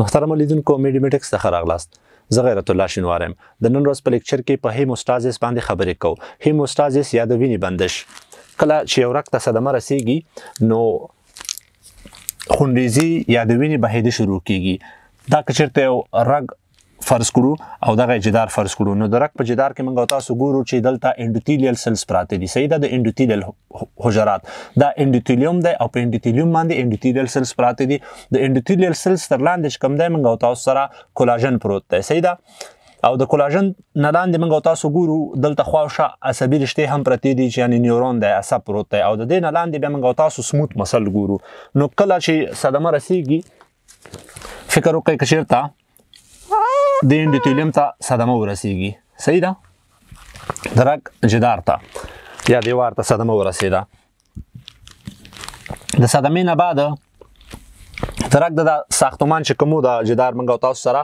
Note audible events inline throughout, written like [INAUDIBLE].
محترم لیدونکو میډیمیټکس ته راغلاست زه غیرت الله شینوار یم د نن ورځ په لیکچر کې په هیموستازیس باندې خبرې کوو هیموستازیس یا د وینې بندش کله چې یو رګ ته صدمه رسیږي نو خونریزي یا د وینې بهېدل شروع کیږي دا کچرته یو رګ فرض کړو او دغه جدار فرض کړو نو درک په جدار کې موږ تاسو ګورو چې دلته انډوتیلیل سلز پراته دي صحیح ده د انډوتیلیل حجرات دا انډوتیلیوم دی او په انډوتیلیوم باندې انډوتیلیل سلز پراته دي د انډوتیلیل سلز تر لاندې کوم دی موږ تاسو سره کولاجن پروت دی صحیح ده او د کولاجن نلاندې موږ تاسو ګورو دلته خواوشه عصبي رشته هم پرتې دي چې یعنی نیورون د عصب پروت دی او د دې نلاندې به موږ تاسو سموت مسل ګورو نو کله چې صدمه رسیږي فکر وکړئ کشیرته د انډوتیلیم ته صدمه ورسیږي صحیح ده درک جدار ته یا دیوار ته صدمه ورسیده د صدمې نه بعد درک د ساختمان چې کومو د جدار منګو تاسو سره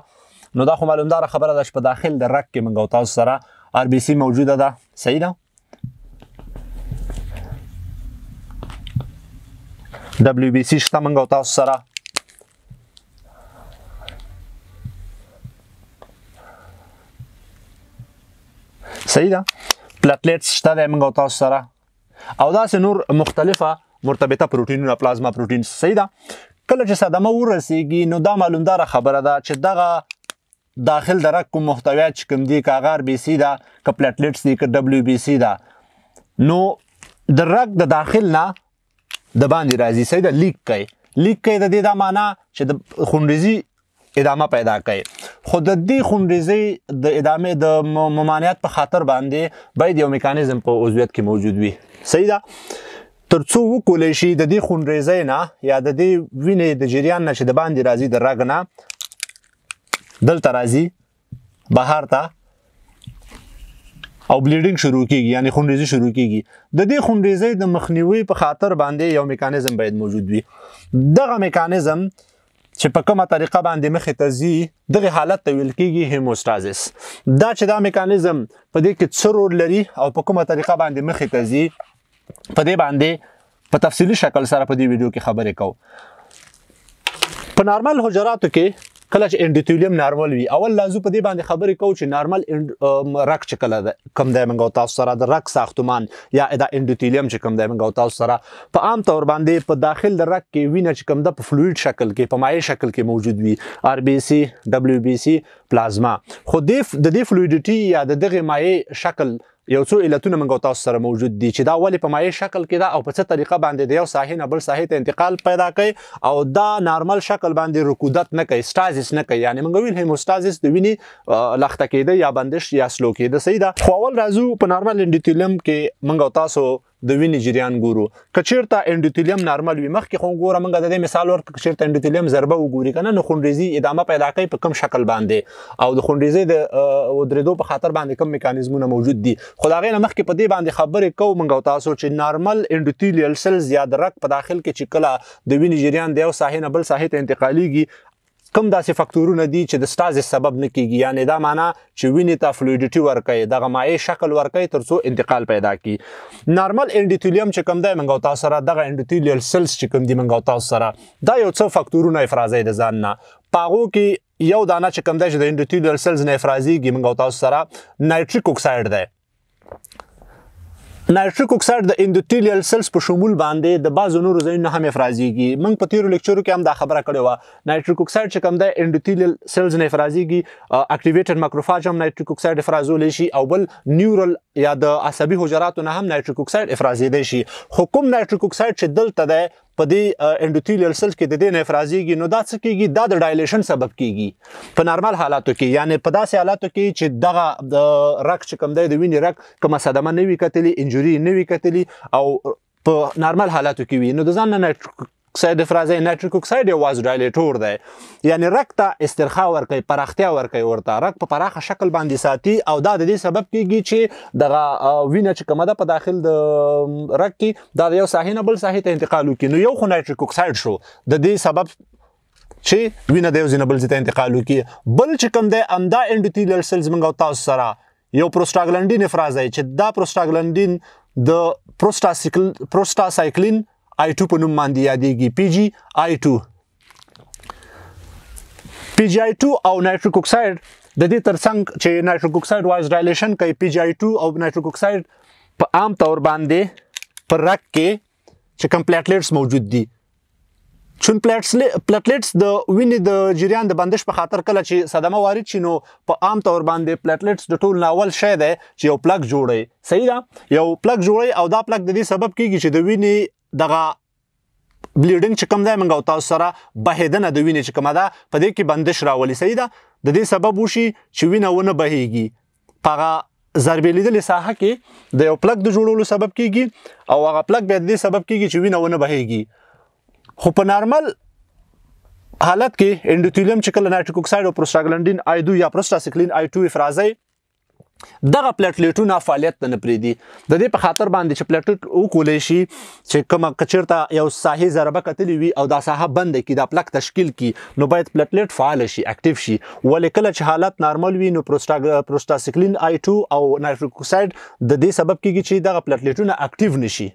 نو دا خو معلومدار خبره ده چې په داخل د رک کې منګو تاسو سره ار بي سي موجوده ده صحیح ده دبليو بي سي شته منګو تاسو سره صحیح ده پلیټلیټس شته د موږ تاسو سره او دا سه نور مختلفه مرتبطه پروتینونه پلازما پروتین صحیح ده کله چې صدمه ورسیږي نو دا معلومدار خبره ده چې دغه داخل درک کوم محتویات چې کوم دی کاغار بي سي ده ک پلیټلیټس دي ک دبليو بي سي ده نو درک د داخل نه د باندې راځي صحیح ده لیک کوي لیک کوي د دې دا معنی چې د خونریزي ادامه پیدا کوي خو د دې خونریزۍ د ادامې د ممانعت په خاطر باندې باید یو میکانیزم په عضویت کې موجود وي صحیح ده ترڅو وکولای شي د دې خونریزۍ نه یا د دې وینې د جریان نشه د باندې راځي د رګ نه دلته راځي بهر ته او بلیډینګ شروع کیږي یعنی خونریزي شروع کیږي د دې خونریزۍ د مخنیوي په خاطر باندې یو میکانیزم باید موجود وي دغه میکانیزم چې په کومه طریقه باندې مخې ته ځي دغه حالت ته ویل کېږي هیموستازیس دا چې دا میکانیزم په دې کې څه رول لري او په کومه طریقه باندې مخې ته ځي په دې باندې په تفصیلی شکل سره په دې ویډیو کې خبرې کوو په نارمل حجراتو کې کله چې انډیتولیم نارمل وي اول لازم په دې باندې خبرې کو چې نارمل رک چې کله کم دی منګو تاسو سره د رک ساختمان یا دا انډیتولیم چې کم دی منګو تاسو سره په عام تور باندې په داخل د رک کې وینه چې کم ده په فلوید شکل کې په مایع شکل کې موجود وي ار بي سي دبليو بي سي پلازما خو د دې فلویډیټي یا د دغه مایع شکل یو څو علتونه موږ تاسو سره موجود دي چې دا ولې په مایع شکل کې دا او په څه طریقه باندې د یو ساحې نه بل ساحې ته انتقال پیدا کوي او دا نارمل شکل باندې رکودت نه کوي سټازیس نه کوي یعنی موږ ویل هیموستازیس د وینې لخته کېده یا بندش یا سلو کېده صحیح ده خو اول راځو په نارمل انډیتیلم کې موږ تاسو د وینې جریان ګورو کچیرته انډوتیلیم نارمل وي مخکې خو ګوره موږ د دې مثال ورته کچیرته انډوتیلیم ضربه وګوري کنه نو خونریزي ادامه پیدا کوي په کم شکل باندې او د خونریزي د ودریدو په خاطر باندې کم میکانیزمونه موجود دي خو دا غینه مخکې په دې باندې خبرې کو موږ او تاسو چې نارمل انډوتیلیل سیل زیاد رک په داخل کې چې کله د وینې جریان د یو ساحې نه بل ساحې ته انتقالیږي کم داسې فکتورونه دي چې د ستازې سبب نه کیږي یعنی دا معنی چې وینې ته فلویډیټي ورکوي دغه مایع شکل ورکوي ترڅو انتقال پیدا کړي نارمل انډیتیلیم چې کم دی منګو تاسو سره دغه انډیتیلیل سلز چې کم دی منګو تاسو سره دا یو څه فکتورونه افرازي د ځان نه پاغو کې یو دانه چې کم دی چې د انډیتیلیل سلز نه افرازي ګمنګو تاسو سره نایټریک اکساید دی نایټریک اکساید د انډوټیلیال سلز په شمول باندې د بعضو نورو ځایونو هم افرازيږي موږ په تیرو لیکچرو کې هم دا خبره کړې وه نایټریک اکساید چې کوم د انډوټیلیال سلز نه افرازيږي اکټیویټډ ماکروفاج هم نایټریک اکساید افرازول شي او بل نیورل یا د عصبي حجراتو نه هم نایټریک اکساید افرازېدای شي خو کوم نایټریک اکساید چې دلته دی په دې انډوتیلیال سلز کې د دې نفرازیږي نو دا څه کیږي دا د ډایلیشن سبب کیږي په نارمل حالاتو کې یعنی په داسې حالاتو کې چې دغه د رګ چې کم دی د وینې رګ کومه صدمه نه وي کتلی انجوري نه وي کتلی او په نارمل حالاتو کې وي نو د ځان نه اکساید افرازه نایتریک اکساید یو واز ډایلیټور دی یعنی رګ ته استرخا ورکوي پراختیا ورکوي ورته رګ په پراخه شکل باندې ساتي او دا د دې سبب کیږي چې دغه وینه چې کومه ده په داخل د رګ کې دا یو ساحې نه بل ساحې ته انتقال وکړي نو یو خو نایتریک اکساید شو د دې سبب چې وینه د یو ځینه بل ځای ته انتقال وکړي بل چې کوم دی همدا انډوتیلیال سیلز موږ تاسو سره یو پروسټاګلانډین افراز دی چې دا پروسټاګلانډین د پروسټاسایکلین I2 په نوم باندې یادېږي PG I2 PGI2 او نایټریک اکساید د دې ترڅنګ چې نایټریک اکساید وایز ډایلیشن کوي PGI2 او نایټریک اکساید په عام طور باندې پر رک کې چې کوم پلیټلیټس موجود دي چون پلیټلیټس د وینې د جریان د بندش په خاطر کله چې صدمه وارد شي نو په عام طور باندې پلیټلیټس د ټول ناول شی دی چې یو پلګ جوړي صحیح ده یو پلګ جوړي او دا پلګ د دې سبب کیږي چې د وینې دغه بلیډینګ چې کوم ځای منګو تاسو سره بهیدنه د وینې چې کومه ده په دې کې بندش راولي صحیح ده د دې سبب وشي چې وینه ونه بهيږي پغه ضربې لیدلې ساحه کې د یو پلک د جوړولو سبب کیږي او هغه پلک به د دې سبب کیږي چې وینه ونه بهيږي خو په نارمل حالت کې انډوتیلیم چې کله نایټریک اکساید او پروسټاګلانډین آی 2 یا پروسټاسکلین آی 2 افرازي دغه پلیټلیټونه فعالیت نه پریدي د دې په خاطر باندې چې پلیټلیټ وکولې شي چې کومه کچرته یو ساحه ضربه کتلې وي او دا ساحه بند کی دا پلک تشکیل کی نو باید پلیټلیټ فعال شي اکټیو شي ولې کله چې حالت نارمل وي نو پروسټا پروسټاسکلین آی 2 او نایتریک اکساید د دې سبب کیږي چې دغه پلیټلیټونه اکټیو نشي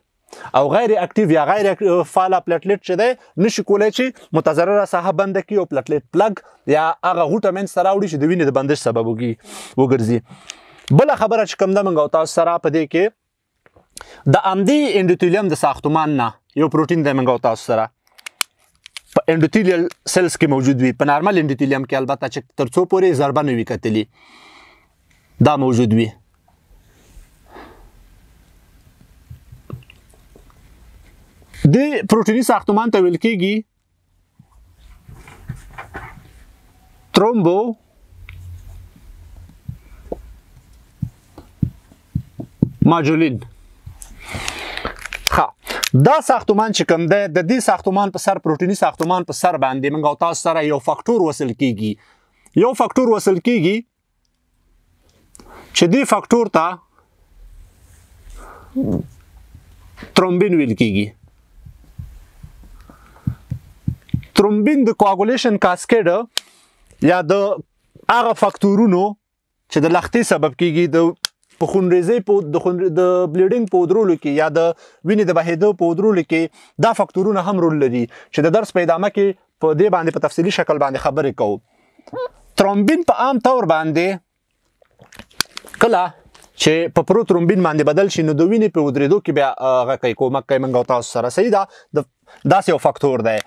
او غیر اکټیو یا غیر فعال پلیټلیټ چې دی نشي کولای چې متضرره ساحه بند کړي او پلیټلیټ پلګ یا هغه غوټه من سره وړي چې د وینې د بندش سبب وګرځي بل خبره چې کوم ده منګو تاسو سره په دې کې د امدی انډوتیلیم د ساختمان نه یو پروتین دی منګو تاسو سره په انډوتیلیل سیلز کې موجود وي په نارمل انډوتیلیم کې البته چې ترڅو پورې ضربه نه وي کتلې دا موجود وي د پروتینی ساختمان ته ویل کېږي ترومبو ماجولین ها دا ساختمان چې کوم دی د دې ساختمان په سر پروتینی ساختمان په سر باندې موږ او تاسو سره یو فاکتور وصل کیږي یو فاکتور وصل کیږي چې دې فاکتور ته ترومبین ویل کیږي ترومبین د کوګولیشن کاسکېډ یا د هغه فاکتورونو چې د لختې سبب کیږي د په خونریزي په د بلیډینګ په درولو کې یا د وینې د بهېدو په درولو کې دا فکتورونه هم رول لري چې د درس په ادامه کې په دې باندې په تفصیلی شکل باندې خبرې کوو ترومبین په عام طور باندې کله چې په پرو ترومبین باندې بدل شي نو د وینې په ودرېدو کې بیا هغه کوي کومک کوي موږ تاسو سره صحیح ده داسې یو فاکتور دی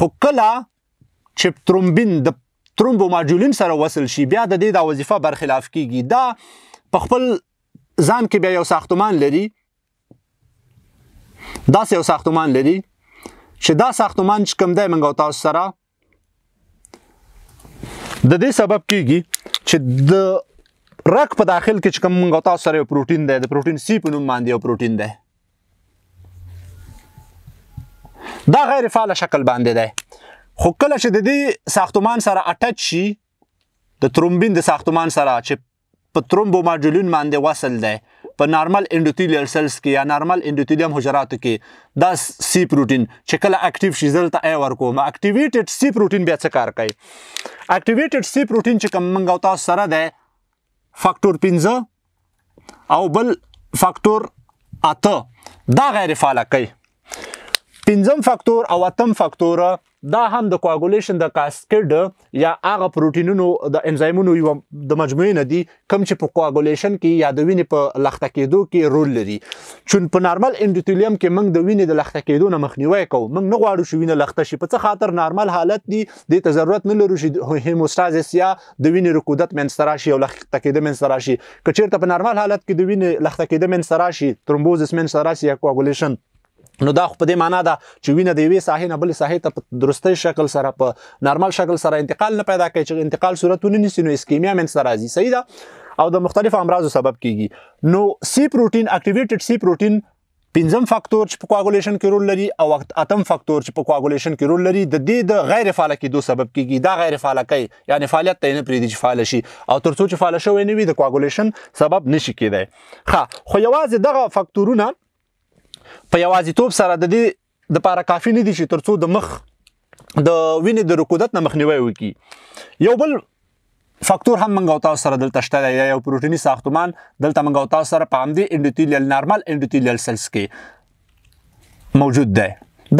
خو کله چې ترومبین د ترومبو ماډیولین سره وصل شي بیا د دې د وظیفه برخلاف کیږي دا په خپل ځان کې بیا یو ساختمان لري دا یو ساختمان لري چې دا ساختمان چې کوم دی منګو تاسو سره د دې سبب کیږي چې د رګ په داخل کې چې کوم منګو تاسو سره پروتین دی د پروتین سی په نوم باندې یو پروتین دی دا غیر فعال شکل باندې دی خو کله چې د دې ساختمان سره اټچ شي د ترومبین د ساختمان سره چې په ترومبوماډولین باندې وصل دی په نارمل انډوتیلیل سلز کې یا نارمل انډوتیلیم حجراتو کې دا سی پروټین چې کله اکټیو شي دلته ای ورکو ما اکټیویټډ سی پروټین بیا څه کار کوي اکټیویټډ سی پروټین چې کوم منګاو تاسو سره دی فاکتور 15 او بل فاکتور 8 دا غیر فعال کوي پنځم فاکتور او اتم فاکتور دا هم د کوګولیشن د کاسکډ یا هغه پروتینونو د انزایمونو یو د مجموعې نه دي کم چې په کوګولیشن کې یا د وینې په لخته کېدو کې رول لري چون په نارمل انډوتیلیم کې موږ د وینې د لخته کېدو نه مخنیوي کوو موږ نه غواړو چې وینې لخته شي په څه خاطر نارمل حالت دی د ضرورت نه لرو چې هیموستازیس یا د وینې رکودت منځ راشي او لخته کېدو منځ راشي که چیرته په نارمل حالت کې د وینې لخته کېدو منځ راشي ترومبوزس منځ راشي یا کوګولیشن نو دا خو په دې معنا ده چې وینه د یوې ساحې نه بلې ساحې ته په درستۍ شکل سره په نارمل شکل سره انتقال نه پیدا کوي چې انتقال صورت ونه نیسي نو اسکیمیا منځته راځي صحیح ده او د مختلفو امراضو سبب کیږي نو سی پروتین اکټیویټډ سی پروتین پنځم فاکتور چې په کوګولیشن کې رول لري او اتم فاکتور چې په کوګولیشن کې رول لري د دې د غیر فعال کېدو سبب کیږي دا غیر فعال کوي یعنی فعالیت ته نه پریدي چې فعال شي او ترڅو چې فعال شوی نه وي د کوګولیشن سبب نشي کېدای ښه خو یوازې دغه فاکتورونه په یوازیتوب سره د دې د لپاره کافی نه دي چې ترڅو د مخ د وینې د رکودت نه مخنیوي وکړي یو بل فاکتور هم منګاو تاسو سره دلته شته یا یو پروتینی ساختمان دلته منګاو تاسو سره په همدې انډوتیلیل نارمل انډوتیلیل سلز کې موجود دی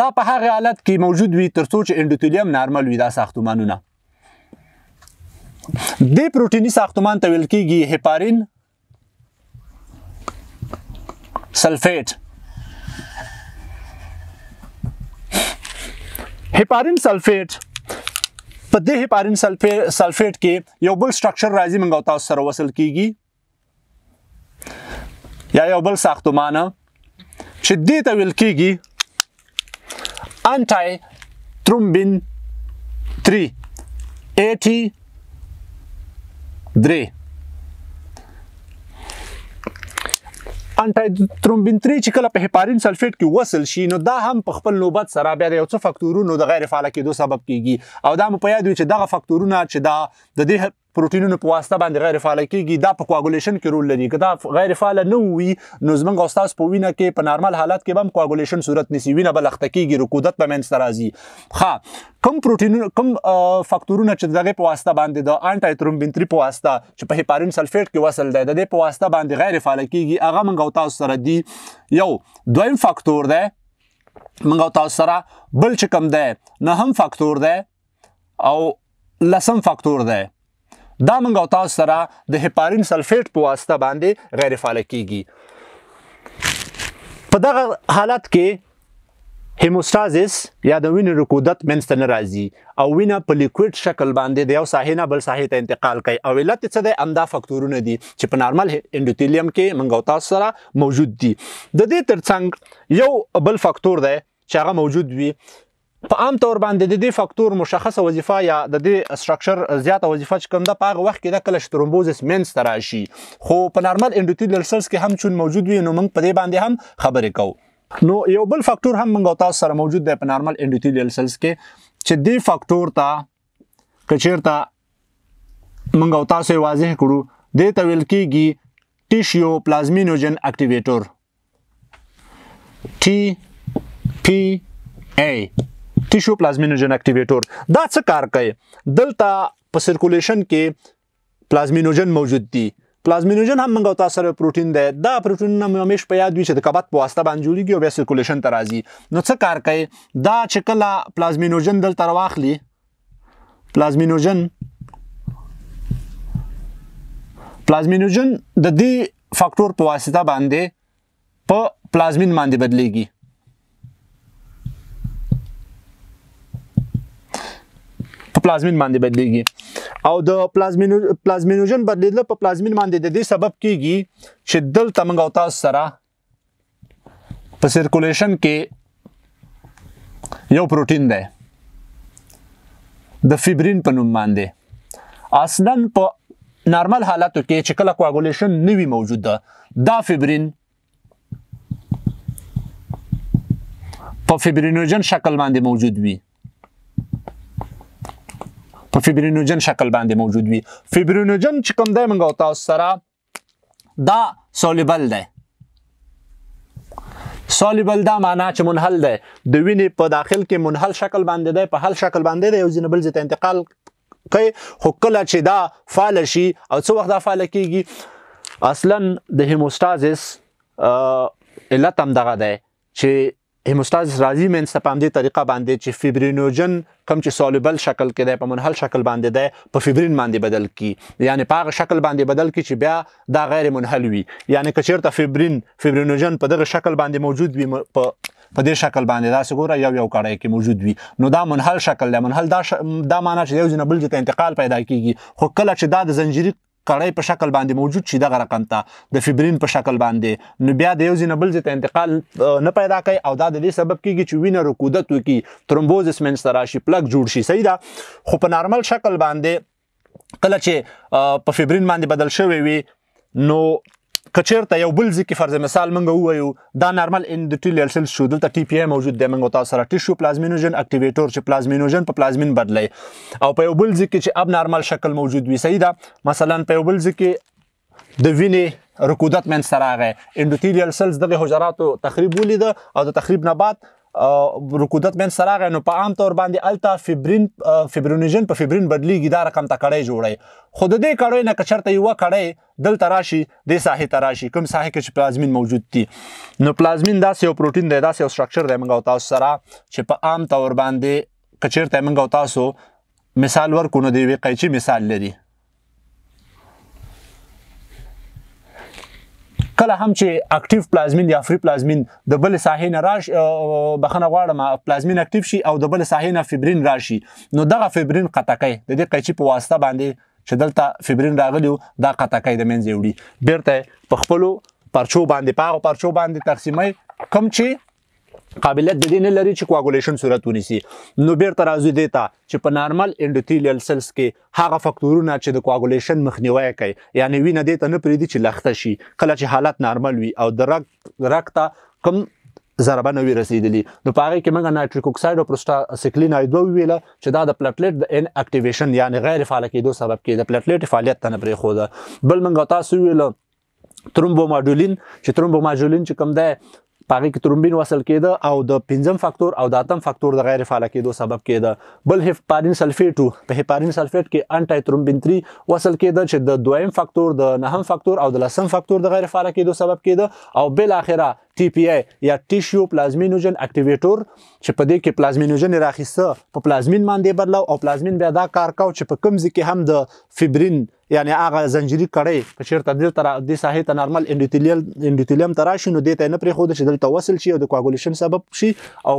دا په هغه حالت کې موجود وي ترڅو چې انډوتیلیم نارمل وي دا ساختمانونه د پروتینی ساختمان ته ویل کېږي هپارین سلفیټ هپارین سلفیټ په دې هپارین سلفیټ کې یو بل سټرکچر راځي منغو تاسو سره وصل کیږي یا یو بل ساختمانه چې دې ته ویل کیږي انټای ترومبین 3 80 درې انټای ترومبین 3 چې کله په هپارین سلفیټ کې وصل شي نو دا هم په خپل نوبت سره بیا د یو څه فاکتورونو د غیر فعال کېدو سبب کیږي او دا مو په یاد چې دغه فاکتورونه چې دا د دې پروتینونو په واسطه باندې غیر فعال کیږي دا په کوګولیشن کې رول لري کدا غیر فعال نه وي نو زمونږ استاد په وینه کې په نارمل حالت کې هم کوګولیشن صورت نسی وینه بل اخته کیږي رکودت به منځ راځي ښا کم پروتین کم فاکتورونه چې دغه په واسطه باندې د انټی ترومبین 3 په واسطه چې په هپارین سلفیټ کې وصل دی د دې په واسطه باندې غیر فعال کیږي هغه منګو تاسو سره دی یو دویم فاکتور دی منګو تاسو سره بل چې کم دی نه هم فاکتور دی او لسم فاکتور دی دا موږ او تاسو سره د هپارین سلفیټ په واسطه باندې غیر فعال کیږي په دغه حالت کې هیموستازیس یا د وینې رکودت منځته نه راځي او وینه په لیکوئډ شکل باندې د یو ساحې نه بل ساحې ته انتقال کوي او علت څه دی همدا فکتورونه دي چې په نارمل انډوتیلیم کې موږ او تاسو سره موجود دي د دې ترڅنګ یو بل فکتور دی چې هغه موجود وي په عام تور باندې د دې فاکتور مشخصه وظیفه یا د دې سټراکچر زیاته وظیفه چې کوم ده په هغه وخت کې د کلش ترومبوزس مینس تراشي خو په نارمل انډوتیلیال سلز کې هم چون موجود وي نو موږ په دې باندې هم خبرې کوو نو یو بل فاکتور هم موږ تاسو سره موجود دی په نارمل انډوتیلیال سلز کې چې دې فاکتور ته کچیرته موږ تاسو واضح کړو د تویل کېږي ټیشیو پلازمینوجن اکټیویټر ټي پی ای ټیشو پلازمینوجن اکټیویټور دا څه کار کوي دلته په سرکولیشن کې پلازمینوجن موجود دي پلازمینوجن هم موږ تاسو سره پروتین دی دا پروتین نه همیش په یاد وي چې د کبات په واسطه باندې جوړیږي او بیا سرکولیشن ته راځي نو څه کار کوي دا چې کله پلازمینوجن دلته راواخلي پلازمینوجن پلازمینوجن د دې فاکتور په واسطه باندې په پلازمین باندې بدلیږي په پلازمین باندې بدلیږي او د پلازمین پلازمینوجن بدلیدل په پلازمین باندې د دې سبب کیږي چې دل تمنګ او تاسو سره په سرکولیشن کې یو پروتین دی د فیبرین په نوم باندې اصلا په نارمل حالاتو کې چې کله کوګولیشن نوي موجود ده دا فیبرین په فیبرینوجن شکل باندې موجود وي په فیبرینوجن شکل باندې موجود وي فیبرینوجن چې کوم دی موږ تاسو سره دا سولېبل دی سولېبل دا معنا چې منحل دی د وینې په داخل کې منحل شکل باندې دی په حل شکل باندې دی یو ځینې بل ځای ته انتقال کوي خو کله چې دا فعال شي او څه وخت دا فعال کیږي اصلا د هیموستازیس علت هم دغه دی چې هیموستاز راځي مینځ ته په همدې طریقه باندې چې فیبرینوجن کم چې سولبل شکل کې دی په منحل شکل باندې دی په فیبرین باندې بدل کی یعنی په هغه شکل باندې بدل کی چې بیا دا غیر منحل وي یعنی که چیرته فیبرین فیبرینوجن په دغه شکل باندې موجود وي په په دې شکل باندې دا وګوره یو یو کړه کې موجود وي نو دا منحل شکل دی منحل دا ش... دا معنی چې یو جنبل ته انتقال پیدا کیږي خو کله چې دا د زنجیري کړی په شکل باندې موجود شي دغه رقم ته د فیبرین په شکل باندې نو بیا د یو ځینه بل ځای ته انتقال نه پیدا کوي او دا د دې سبب کیږي چې وینه رکودت وکړي ترومبوزس منځته راشي پلک جوړ شي صحیح ده خو په نارمل شکل باندې کله چې په فیبرین باندې بدل شوی وي نو کچیرته یو بل ځکه فرض مثال منګه وایو دا نارمل انډوټیلیال سیل شو دلته ټي پی ای موجود دی منګه تاسو سره ټیشو پلازمینوجن اکټیویټور چې پلازمینوجن په پلازمین بدلای او په یو بل ځکه چې اب نارمل شکل موجود وي صحیح ده مثلا په یو بل ځکه د وینې رکودت من سره راغی انډوټیلیال سیلز دغه حجراتو تخریب ولید او د تخریب نه بعد رکودت من سره غو په عام تور باندې التا فیبرین فیبرینوجن په فیبرین بدلیږي دا رقم ته کړی جوړي خود دې کړی نه کچرته یو کړی دل تراشي د ساحه تراشي کوم ساحه کې پلازمین موجود دي نو پلازمین دا یو پروتین دی دا یو سټراکچر دی موږ تاسو سره چې په عام تور باندې کچرته موږ تاسو مثال ورکو نو دی وی قیچی مثال لري کله هم چې اکټیو پلازمین یا فری پلازمین د بل ساحې نه راش بخنه غواړم پلازمین اکټیو شي او د بل ساحې نه فیبرین راشي نو دغه فیبرین قطقې د دې قیچي په واسطه باندې چې دلته فیبرین راغلی دا قطقې د منځ یوړي بیرته په خپل پرچو باندې پاغه پرچو باندې تقسیمې کم چې قابلیت د دې نه لري چې کوګولیشن صورت ونیسي نو بیرته راځو دی ته چې په نارمل انډوتیلیل سلز کې هغه فکتورونه چې د کوګولیشن مخنیوي کوي یعنی وینه دې ته نه پریدي چې لخته شي کله چې حالت نارمل وي او د رګ رګ ته کم ضربه نه وی رسیدلی نو پاره کې موږ نایټریک اکساید او پروسټاسیکلین ایدو ویله چې دا د پلیټلیټ د ان اکټیویشن یعنی غیر فعال کېدو سبب کې د پلیټلیټ فعالیت ته نه پرې خو ده بل موږ تاسو ویله ترومبو ماډولین چې ترومبو ماډولین چې کوم ده پاره کې ترومبین وصل کېده او د پنځم فاکتور او د اتم فاکتور د غیر فعال کېدو سبب کېده بل هپارین سلفیټ وو په هپارین سلفیټ کې انټای ترومبین 3 وصل کېده چې د دویم فاکتور د نهم فاکتور او د لسم فاکتور د غیر فعال کېدو سبب کېده او بل اخره ټي پی ای یا ټیشو پلازمینوجن اکټیویټور چې په دې کې پلازمینوجن راخسته په پلازمین باندې بدلو او پلازمین بیا دا کار کاو چې په کوم ځکه هم د فیبرین یعنی هغه زنجیری کړي چې چیرته د تر د ساحې ته نارمل انډوتیلیل انډوتیلیم تراشي نو دته نه پرې خو د شدل توسل شي او د کوګولیشن سبب شي او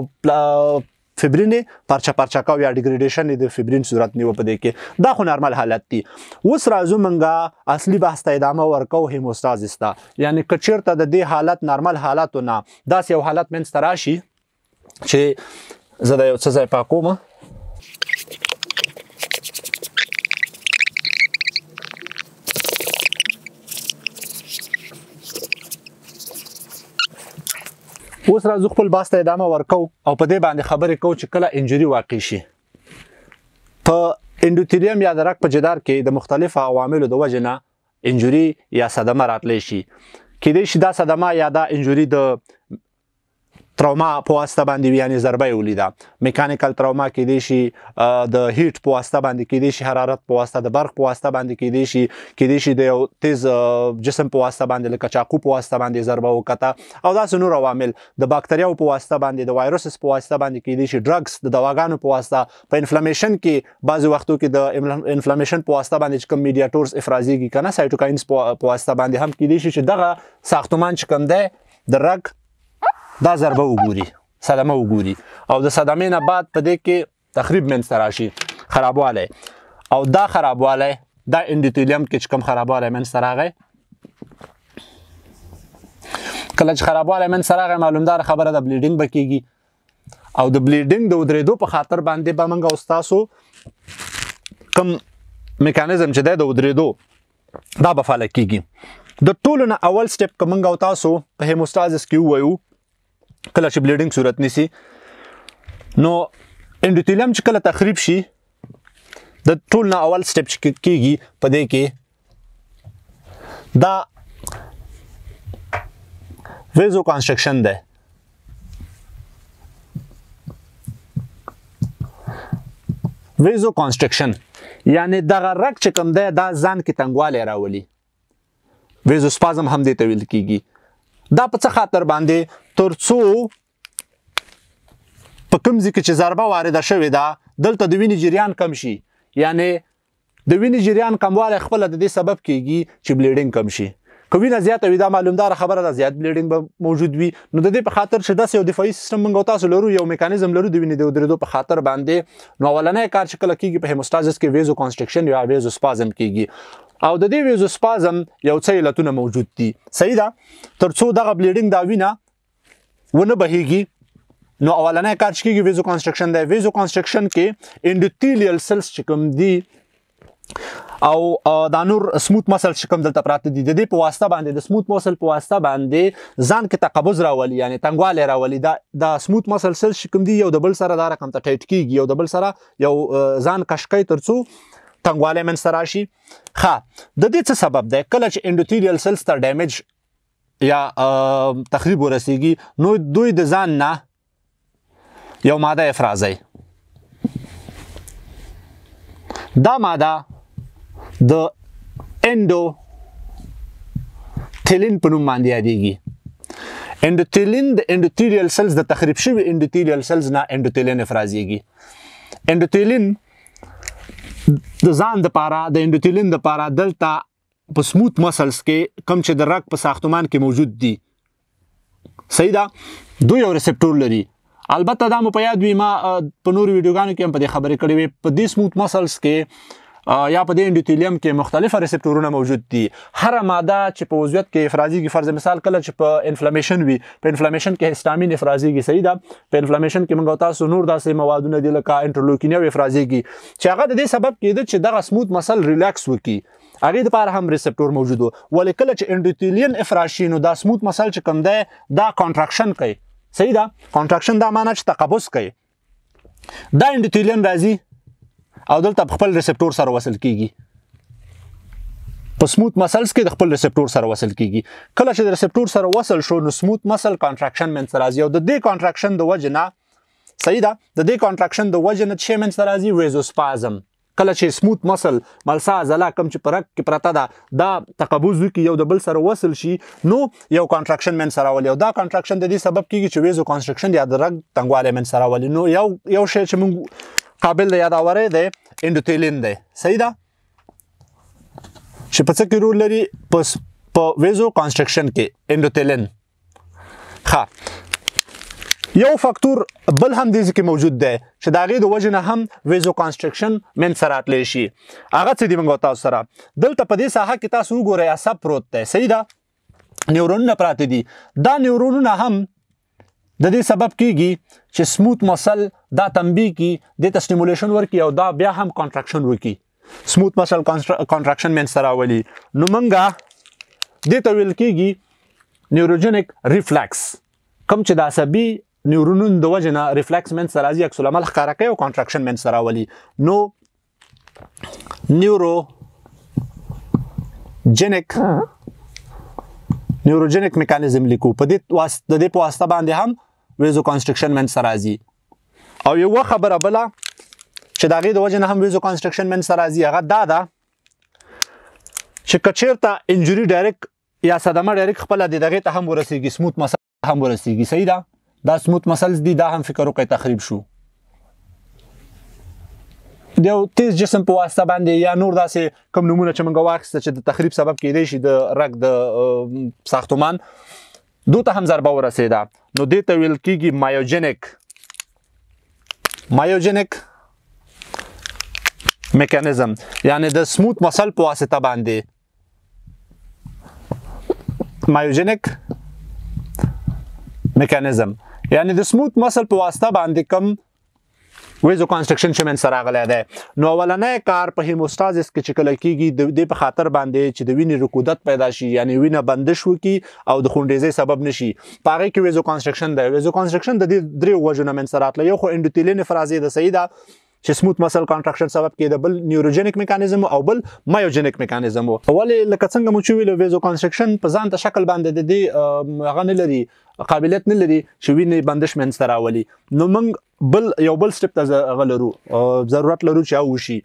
فیبرینې پرچا پرچا کاو یا ډیګریډیشن د فیبرین صورت نیو په دې کې دا خو نارمل حالت دي اوس راځو منګه اصلي بحث ته ادامه ورکو هیموستاز استا یعنی کچیرته د دې حالت نارمل حالت نه داس یو حالت منځ تراشي چې زه دا یو څه ځای پاکوم اوس راځو خپل باس ته ادامه ورکو او په دې باندې خبرې کو چې کله انجری واقع شي په انډوتیریم یا درک په جدار کې د مختلفو عواملو د وجنه انجری یا صدمه راتلی شي کېدې شي دا صدمه یا دا انجری د تروما په واسطه باندې وي یعنی ضربه ولیدا میکانیکل تروما کې دی شي د هیټ په واسطه باندې کې دی شي حرارت په واسطه د برق په واسطه باندې کې دی شي کې دی شي د یو تیز جسم په واسطه باندې لکه چاقو په واسطه باندې ضربه وکړه او داس نور عوامل د باکتریاو په واسطه باندې د وایروسس په واسطه باندې کې دی شي ډرګز د دواګانو په واسطه په انفلامیشن کې بعضی وختو کې د انفلامیشن په واسطه باندې کوم میډیاټورز افرازيږي کنه سایټوکاینز په واسطه باندې هم کې دی شي چې دغه ساختمان چې کوم دی د رګ دا ضربه وګوري صدمه وګوري او د صدمې نه بعد په دې کې تخریب منځ راشي خرابوالی او دا خرابوالی دا انډیټیلیم کې چې کوم خرابوالی منځ راغی کله چې خرابوالی منځ راغی معلومدار خبره د بلیډینګ بکیږي او د بلیډینګ د ودرېدو په خاطر باندې به موږ او تاسو کوم میکانیزم چې دی د ودرېدو دا به فعاله کیږي د ټولو نه اول سټپ کوم او تاسو په هیموستازس کې وایو کله چې بلیډینګ صورت نیسی نو انډوتیلیم چې کله تخریب شي د ټول نه اول سټپ کېږي په دې کې دا ویزو کنسترکشن ده ویزو کنسترکشن یعنی دغه رګ چې کوم ده دا ځان کې تنګوالی راولي ویزو سپازم هم دې ته ویل کېږي دا په څه خاطر باندې ترڅو په کوم ځکه چې ضربه وارده شوې ده دلته د وینې جریان کم شي یعنی د وینې جریان کمواله خپل د دې سبب کیږي چې بلیډینګ کم شي که وینه زیاته وي دا معلومدار خبره ده زیات بلیډینګ به موجود وي نو د دې په خاطر چې داسې یو دفاعي سیستم موږ تاسو لرو یو میکانیزم لرو د وینې د درېدو په خاطر باندې نو اولنې کار چې کله کیږي په هیموستازس کې ویزو کنسترکشن یا ویزو سپازم کیږي او د دې ویزوسپازم یو څه علتونه موجود دي صحیح ده ترڅو دغه بلیډینګ دا وینه ونه بهيږي نو اولنې کار چې کیږي ویزو کنستراکشن دی ویزو کنستراکشن کې انډوتیلیل سلز چې کوم دي او دا نور سموت مسل چې کوم دلته پراته دي د دې په واسطه باندې د سموت مسل په واسطه باندې ځان کې تقبض راولي یعنی تنګواله راولي دا د سموت مسل سلز چې کوم دي یو د بل سره دا رقم ته ټیټ کیږي یو د بل سره یو ځان کشکې ترڅو تنګوالی منځته راشي ښه د دې څه سبب دی کله چې انډوتیریل سلز ته ډیمیج یا تخریب ورسیږي نو دوی د ځان نه یو ماده افرازي دا ماده د انډو تیلین په نوم باندې یادېږي انډوتیلین د انډوتیریل سلز د تخریب شوي انډوتیریل سلز نه انډوتیلین افرازیږي انډوتیلین د ځان د پاره د انډوتیلین د پاره دلته په سموت مسلز کې کم چې د رګ په ساختمان کې موجود دي صحیح ده دوی یو ریسپټور لري البته دا مو په یاد وي ما په نورو ویډیوګانو کې هم په دې خبرې کړې وې په دې سموت مسلز کې یا په دې انډوتیلیم کې مختلف ریسپټورونه موجود دي هر ماده چې په وضعیت کې افرازيږي فرض مثال کله چې په انفلامیشن وي په انفلامیشن کې هستامین افرازيږي صحیح ده په انفلامیشن کې موږ تاسو نور داسې موادونه دي لکه انټرلوکینیا افرازيږي چې هغه د دې سبب کېده چې دغه سموت مسل ریلیکس وکي هغه د پاره هم ریسپټور موجود و ولې کله چې انډوتیلین افراشینو دا سموت مسل چې کم ده دا کانټراکشن کوي صحیح ده کانټراکشن دا معنی چې تقبض کوي دا انډوتیلین راځي او دلته خپل ریسپټور سره وصل کیږي په سموت مسلز کې د خپل ریسپټور سره وصل کیږي کله چې د ریسپټور سره وصل شو نو سموت مسل کانټراکشن منځ راځي او د دې کانټراکشن د وجه نه صحیح ده د دې کانټراکشن د وجه نه چې منځ راځي ریزوسپازم کله چې سموت مسل ملسا عضله کم چې پرک کې پرته ده دا تقبض وکي یو د بل سره وصل شي نو یو کانټراکشن من سره ولي او دا کانټراکشن د دې سبب کیږي چې ویزو کنستراکشن یا د رګ تنګواله من سره ولي نو یو یو شی چې موږ قابل د یاداورې دی انډوتیلین دی صحیح ده چې په څه کې رول لري په په ویزو کنستراکشن کې انډوتیلین ښه یو فاکتور بل هم دې کې موجود دی چې دا غي د وجنه هم ویزو کنستراکشن من سرات لشي هغه څه دی موږ تاسو سره دلته په دې ساحه کې تاسو وګورئ اصاب پروت دی صحیح ده نیورونونه پراته دي دا نیورونونه هم د دې سبب کیږي چې سموت مسل دا تنبیه کی د تسټیمولیشن ورکی او دا بیا هم کانټراکشن ورکی سموت مسل کانټراکشن من سره ولي نو منګه د ته ویل کیږي نیوروجنیک ریفلکس کم چې د عصبي نیورونونو د وجنه ریفلکس من سره ځي عکس العمل ښکارا کوي او کانټراکشن من سره ولي نو نیورو جنیک نیوروجنیک میکانیزم لیکو په دې واسطه د دې په واسطه باندې هم ویزو کنستراکشن منځ راځي او یو خبره بله چې دا غي د وجه نه هم ویزو کنستراکشن منځ راځي هغه دا ده چې کچیرته انجری ډایرک یا صدمه ډایرک خپل د دغه ته هم ورسیږي سموت مسل هم ورسیږي صحیح ده دا سموت مسلز دي دا هم فکر وکړئ تخریب شو د یو تیز جسم په واسطه باندې یا نور داسې کوم نمونه چې موږ واخیسته چې د تخریب سبب کېدای شي د رګ د ساختمان دوته هم ضربه ورسېده نو دې ته ویل کیږي مایوجنیک مایوجنیک میکانیزم یعنی د سموت مسل په واسطه باندې مایوجنیک میکانیزم یعنی د سموت مسل په واسطه باندې کم ویزو کنستراکشن چې من سره غلې ده نو ولنې کار په هیموستاز کې چې کله کېږي د په خاطر باندې چې د وینې رکودت پیدا شي یعنی وینه بندش وکي او د خونډېزۍ سبب نشي پاره کې ویزو کنستراکشن ده ویزو کنستراکشن د دې درې وجو نه من سره اتل یو خو انډوتیلین فرازي د سیدا چې سموت مسل کانټراکشن سبب کې د بل نیوروجنیک میکانیزم او بل مایوجنیک میکانیزم ولې لکه څنګه مو چې ویلو ویزو کنسترکشن په ځان ته شکل باندې د دې غن لري قابلیت نه لري چې وینې بندش منځ راولي نو موږ بل یو بل سټپ ته غلرو ضرورت لرو چې او شي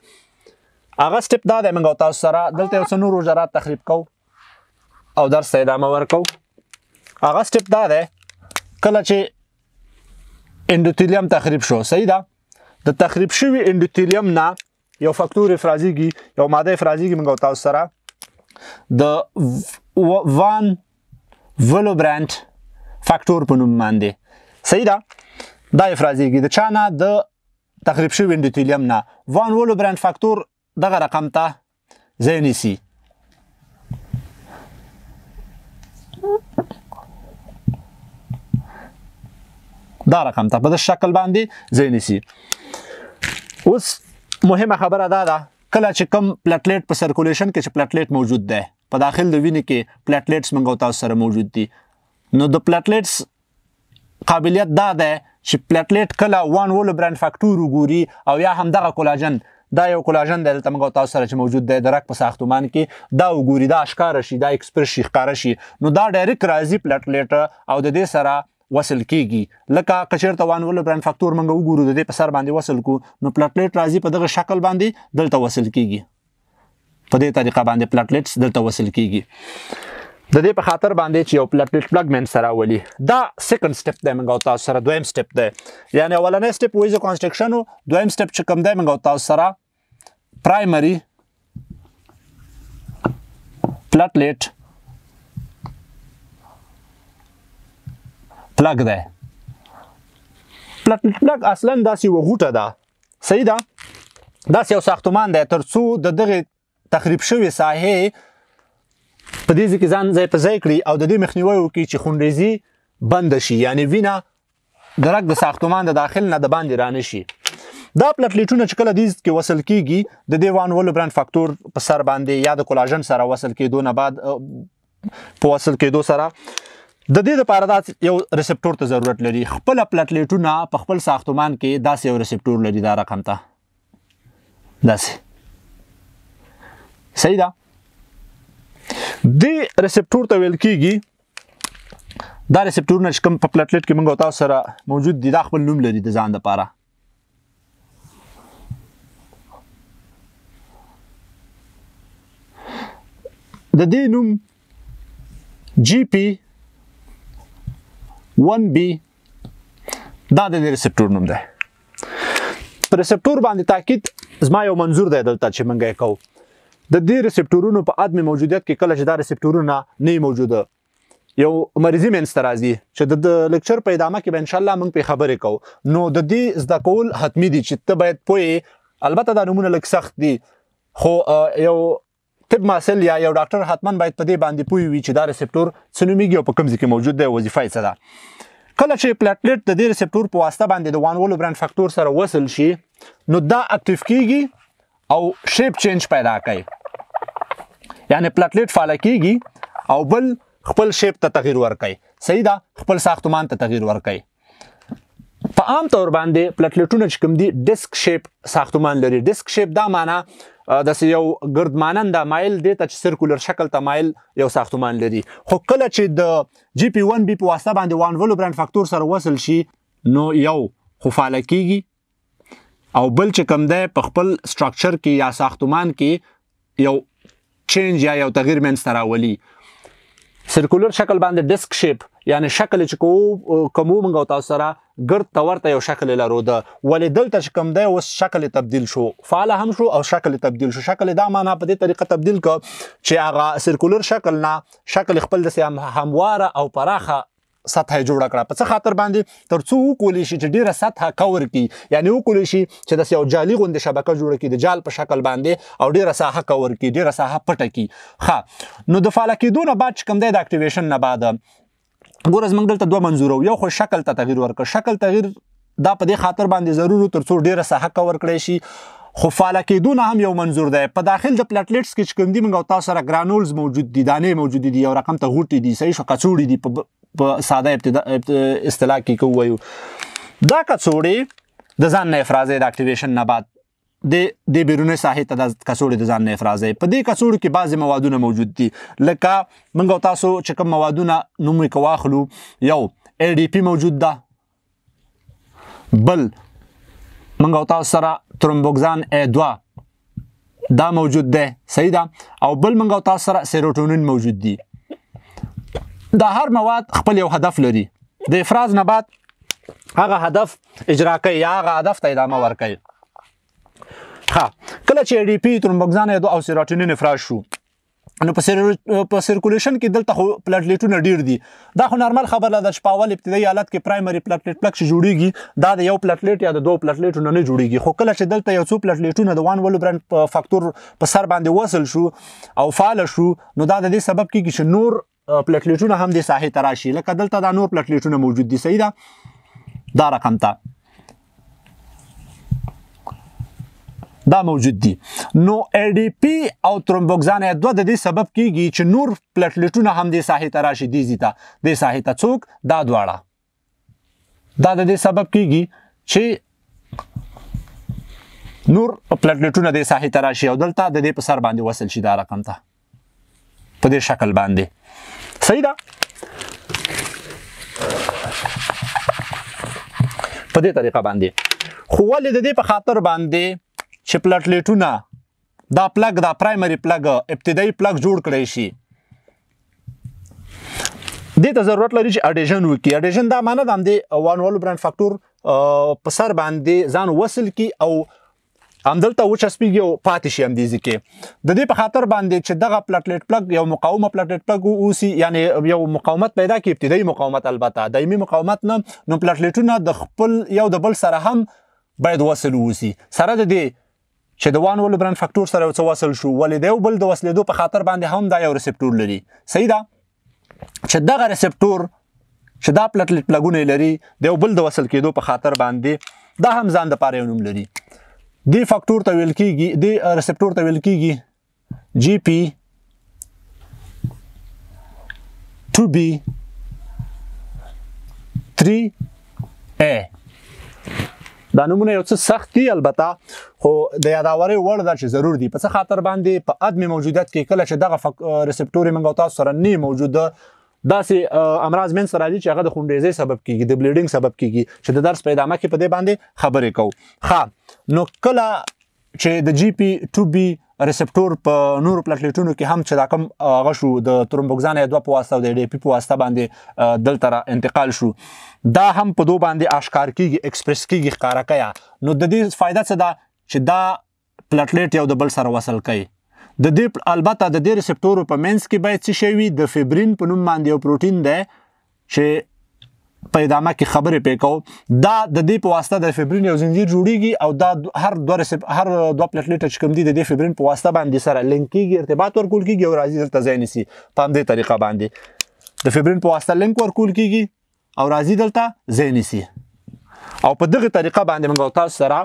هغه سټپ دا د موږ تاسو سره دلته اوس نور وزارات تخریب کو او درس ته ادامه ورکو هغه سټپ دا ده کله چې انډوتیلیوم تخریب شو صحیح ده د تخریب شوي انډوتیلیم نه یو فاکتور افرازیږي یو ماده افرازیږي موږ تاسو سره د وان ولوبرانت فاکتور په نوم باندې صحیح ده دا افرازیږي د چانه د تخریب شوي انډوتیلیم نه وان ولوبرانت فاکتور دغه رقم ته ځای نیسي دا رقم ته په دې شکل باندې ځای نیسي اوس مهمه خبره دا ده کله چې کم پلیټلیټ په سرکولیشن کې چې پلیټلیټ موجود دی په داخل د وینې کې پلیټلیټس منګو تاسو سره موجود دي نو د پلیټلیټس قابلیت دا ده چې پلیټلیټ کله وان وول برانډ فاکټور وګوري او یا هم دغه کولاجن دا یو کولاجن دی دلته موږ تاسو سره چې موجود دی درک په ساختمان کې دا وګوري دا اشکار شي دا اکسپر شي ښکار شي نو دا ډایرکټ راځي پلیټلیټ او د دې سره وصل کیږي لکه کشر ته وان ول بران فاکتور منګه وګورو د دې په سر باندې وصل کو نو پلاټلیټ راځي په دغه شکل باندې دلته وصل کیږي په دې طریقه باندې پلاټلیټس دلته وصل کیږي د دې په خاطر باندې چې یو پلاټلیټ پلګمن سره ولي دا سیکنډ سټپ دی موږ تاسو سره دویم سټپ دی یعنی اولنې سټپ وایي کنستراکشن او دویم سټپ چې کوم دی موږ تاسو سره پرایمری پلاټلیټ پلګ دی پلګ پلګ اصلا داسې وغوټه ده صحیح ده داسې یو ساختمان دی ترڅو د دغه تخریب شوی ساحې په دې ځکه ځان ځای په ځای کړي او د دې مخنیوي وکړي چې خونریزي بند شي یعنی وینه درک د ساختمان د داخل نه د باندې رانه شي دا پلیټلیټونه چې کله دې کې وصل کیږي د دیوان ول برند فاکتور په سر باندې یا د کولاجن سره وصل کېدو نه بعد په وصل کېدو سره د دې لپاره دا یو ریسپټور ته ضرورت لري خپل پلیټلیټونه په خپل ساختمان کې داسې یو ریسپټور لري دا رقم ته داسې صحیح ده د ریسپټور ته ویل کیږي دا ریسپټور نه کوم په پلیټلیټ کې موږ تاسو سره موجود دي دا خپل نوم لري د ځان لپاره د دې نوم جی پی 1B دا د ریسپټور نوم دی پر ریسپټور باندې تاکید زما یو منظور دی دلته چې منګه کو د دې ریسپټورونو په عدم موجودیت کې کله چې دا ریسپټورونه نه موجوده یو مریضي منستر راځي چې د لیکچر په ادامه کې به ان شاء الله موږ په خبرې کوو نو د دې زده کول حتمی دي چې ته باید پوي البته دا نمونه لک سخت دي خو یو طب ماسل یا یو ډاکټر حتما باید په دې باندې پوي وي چې دا ریسپټور څنوميږي او په کوم ځای کې موجود دی وظیفه یې څه ده کله چې پلیټلیټ د دې ریسپټور په واسطه باندې د وان وولو برانډ فاکتور سره وصل شي نو دا اکټیو کیږي او شیپ چینج پیدا کوي یعنی پلیټلیټ فعال کیږي او بل خپل شیپ ته تغیر ورکړي صحیح ده خپل ساختمان ته تغیر ورکړي په عام تور باندې پلیټلیټونه چې کوم دي ډیسک شیپ ساختمان لري ډیسک شیپ دا معنی د یو ګردمانند مایل دی ته سرکولر شکل ته مایل یو ساختمان لري خو کله چې د جی پی 1 بی په واسطه باندې وان ولو برانډ فاکتور سره وصل شي نو یو خو فعالکیږي او بل چې کم دی په خپل سټراکچر کې یا ساختمان کې یو چینج یا یو تغییر منځ راولي سرکولر شکل باندې ډیسک شیپ یعنی شکل چې کوو کومو موږ تاسو سره ګرد ته ورته یو شکل لرو د ولې دلته چې کوم دی اوس شکل تبدیل شو فعال هم شو او شکل تبدیل شو شکل دا معنا په دې طریقه تبدیل ک چې هغه سرکولر شکل نه شکل خپل د هم همواره او پراخه سطح جوړ کړه په څه خاطر باندې ترڅو وکولې شي چې ډیره سطح کور کی یعنی وکولې شي چې د یو جالي غوند شبکه جوړ کی د جال په شکل باندې او ډیره ساحه کور کی ډیره ساحه پټه کی ها نو د فعال کېدون بعد کوم دی د اکټیویشن نه بعد ګوره زمونږ دلته دوه منظورو یو خو شکل ته تغییر ورکړ شکل تغییر دا په دې خاطر باندې ضروري تر څو ډیره صحه کور کړی شي خو فعاله کېدونه هم یو منظور دی په داخل د پلیټلیټس کې چې کوم دي موږ او تاسو سره ګرانولز موجود دي دانې موجود دي یو رقم ته غوټي دي صحیح شو کڅوړي دي په ساده ابتدا اصطلاح کې کوو دا کڅوړي د ځان نه افرازې د اکټیویشن نه بعد د د بیرونی ساحې ته د کڅوړې د ځان نه افرازې په دې کڅوړو کې بعضی موادونه موجود دي لکه منګو تاسو چې کوم موادونه نوم یې واخلو یو ای ډی پی موجود ده بل منګو تاسو سره ترومبوکسان ای 2 دا موجود ده صحیح ده او بل منګو تاسو سره سیروټونین موجود دي دا هر مواد خپل یو هدف لري د افراز نه بعد هغه هدف اجرا کوي یا هغه هدف ته ادامه ورکوي ها کله چې ډی پی ترومبوګزان یادو او سیراټونین افراز شو نو په په سرکولیشن کې دلته خو پلیټلیټونه ډیر دي دا خو نارمل خبره ده چې په اول ابتدایي حالت کې پرایمري پلیټلیټ پلک جوړیږي دا د یو پلیټلیټ یا د دوه پلیټلیټونو نه جوړیږي خو کله چې دلته یو څو پلیټلیټونه د وان ولو برند په فاکتور په سر باندې وصل شو او فعال شو نو دا د دې سبب کېږي چې نور پلیټلیټونه هم د ساحې تراشي لکه دلته دا نور پلیټلیټونه موجود دي صحیح ده دا رقم ته دا موجود دي نو ای ډی پی او ترومبوکسان دوه د دې سبب کیږي چې نور پلیټلیټونه هم د ساحې ته راشي دي زیته د ساحې ته څوک دا دواړه دا د دې سبب کیږي چې نور پلیټلیټونه د ساحې ته راشي او دلته د دې په سر باندې وصل شي دا رقم ته په دې شکل باندې صحیح ده په دې طریقه باندې خو ولې د دې په خاطر باندې چې پلټلیټونه دا پلګ دا پرایمری پلګ ابتدایي پلګ جوړ کړی شي دې ته ضرورت لري چې اډیشن وکړي اډیشن دا معنی د وان وال برانډ فاکتور په سر باندې ځان وصل کی او همدلته وچه سپیږي او پاتې شي همدې ځکه د دې په خاطر باندې چې دغه پلټلیټ پلګ یو مقاومه پلټلیټ پلګ اوسي یعنی یو مقاومت پیدا کی ابتدایي مقاومت البته دایمي مقاومت نه نو پلټلیټونه د خپل یو د بل سره هم باید وصل اوسي سره د دې چې د وان ولبرن فاکتور سره یو وصل شو ولې د یو بل د وصلېدو په خاطر باندې هم دا یو ریسپټور لري صحیح ده چې دغه ریسپټور چې دا پلټلیټ پلګونه لري د یو بل د وصل کېدو په خاطر باندې دا هم ځان د پاره یو نوم لري دی فاکتور ته ویل کیږي دی ریسپټور ته ویل کیږي جی پی 2B 3A دا نمونه یو څه سخت دي البته خو د یاداوري وړ ده چې ضرور دي په څه خاطر باندې په عدم موجودیت کې کله چې دغه ریسپټوري منګو تاسو سره نه موجود داسې امراض من سره دي چې هغه د خونډېزۍ سبب کیږي د بلیډینګ سبب کیږي چې د درس پیدامه کې په دې باندې خبرې کوو ها نو کله چې د جی پی 2 بی ریسپټور په نورو پلیټلیټونو کې هم چې دا کم غشو د ترومبوګزان یا دوه په واسطه او د ډی پی په واسطه باندې دلته را انتقال شو دا هم په دوه باندې آشکار کیږي ایکسپریس کیږي ښکارا کیا نو د دې فائدہ څه ده چې دا پلیټلیټ یو د بل سره وصل کوي د دې البته د دې ریسپټورو په منځ کې باید څه شي وي د فیبرین په نوم باندې یو پروتین دی چې په ادامه کې خبرې پېکو دا د دې په واسطه د فبرین یو زنجیر جوړیږي او دا هر دوه رسپ هر دوه پلیټلیټ چې کوم دي د فبرین په واسطه باندې سره لینک کیږي ارتباط ورکول کیږي او راځي دلته ځای نسی په همدې طریقه باندې د فبرین په واسطه لینک ورکول کیږي او راځي دلته ځای نسی او په دغه طریقه باندې موږ تاسو سره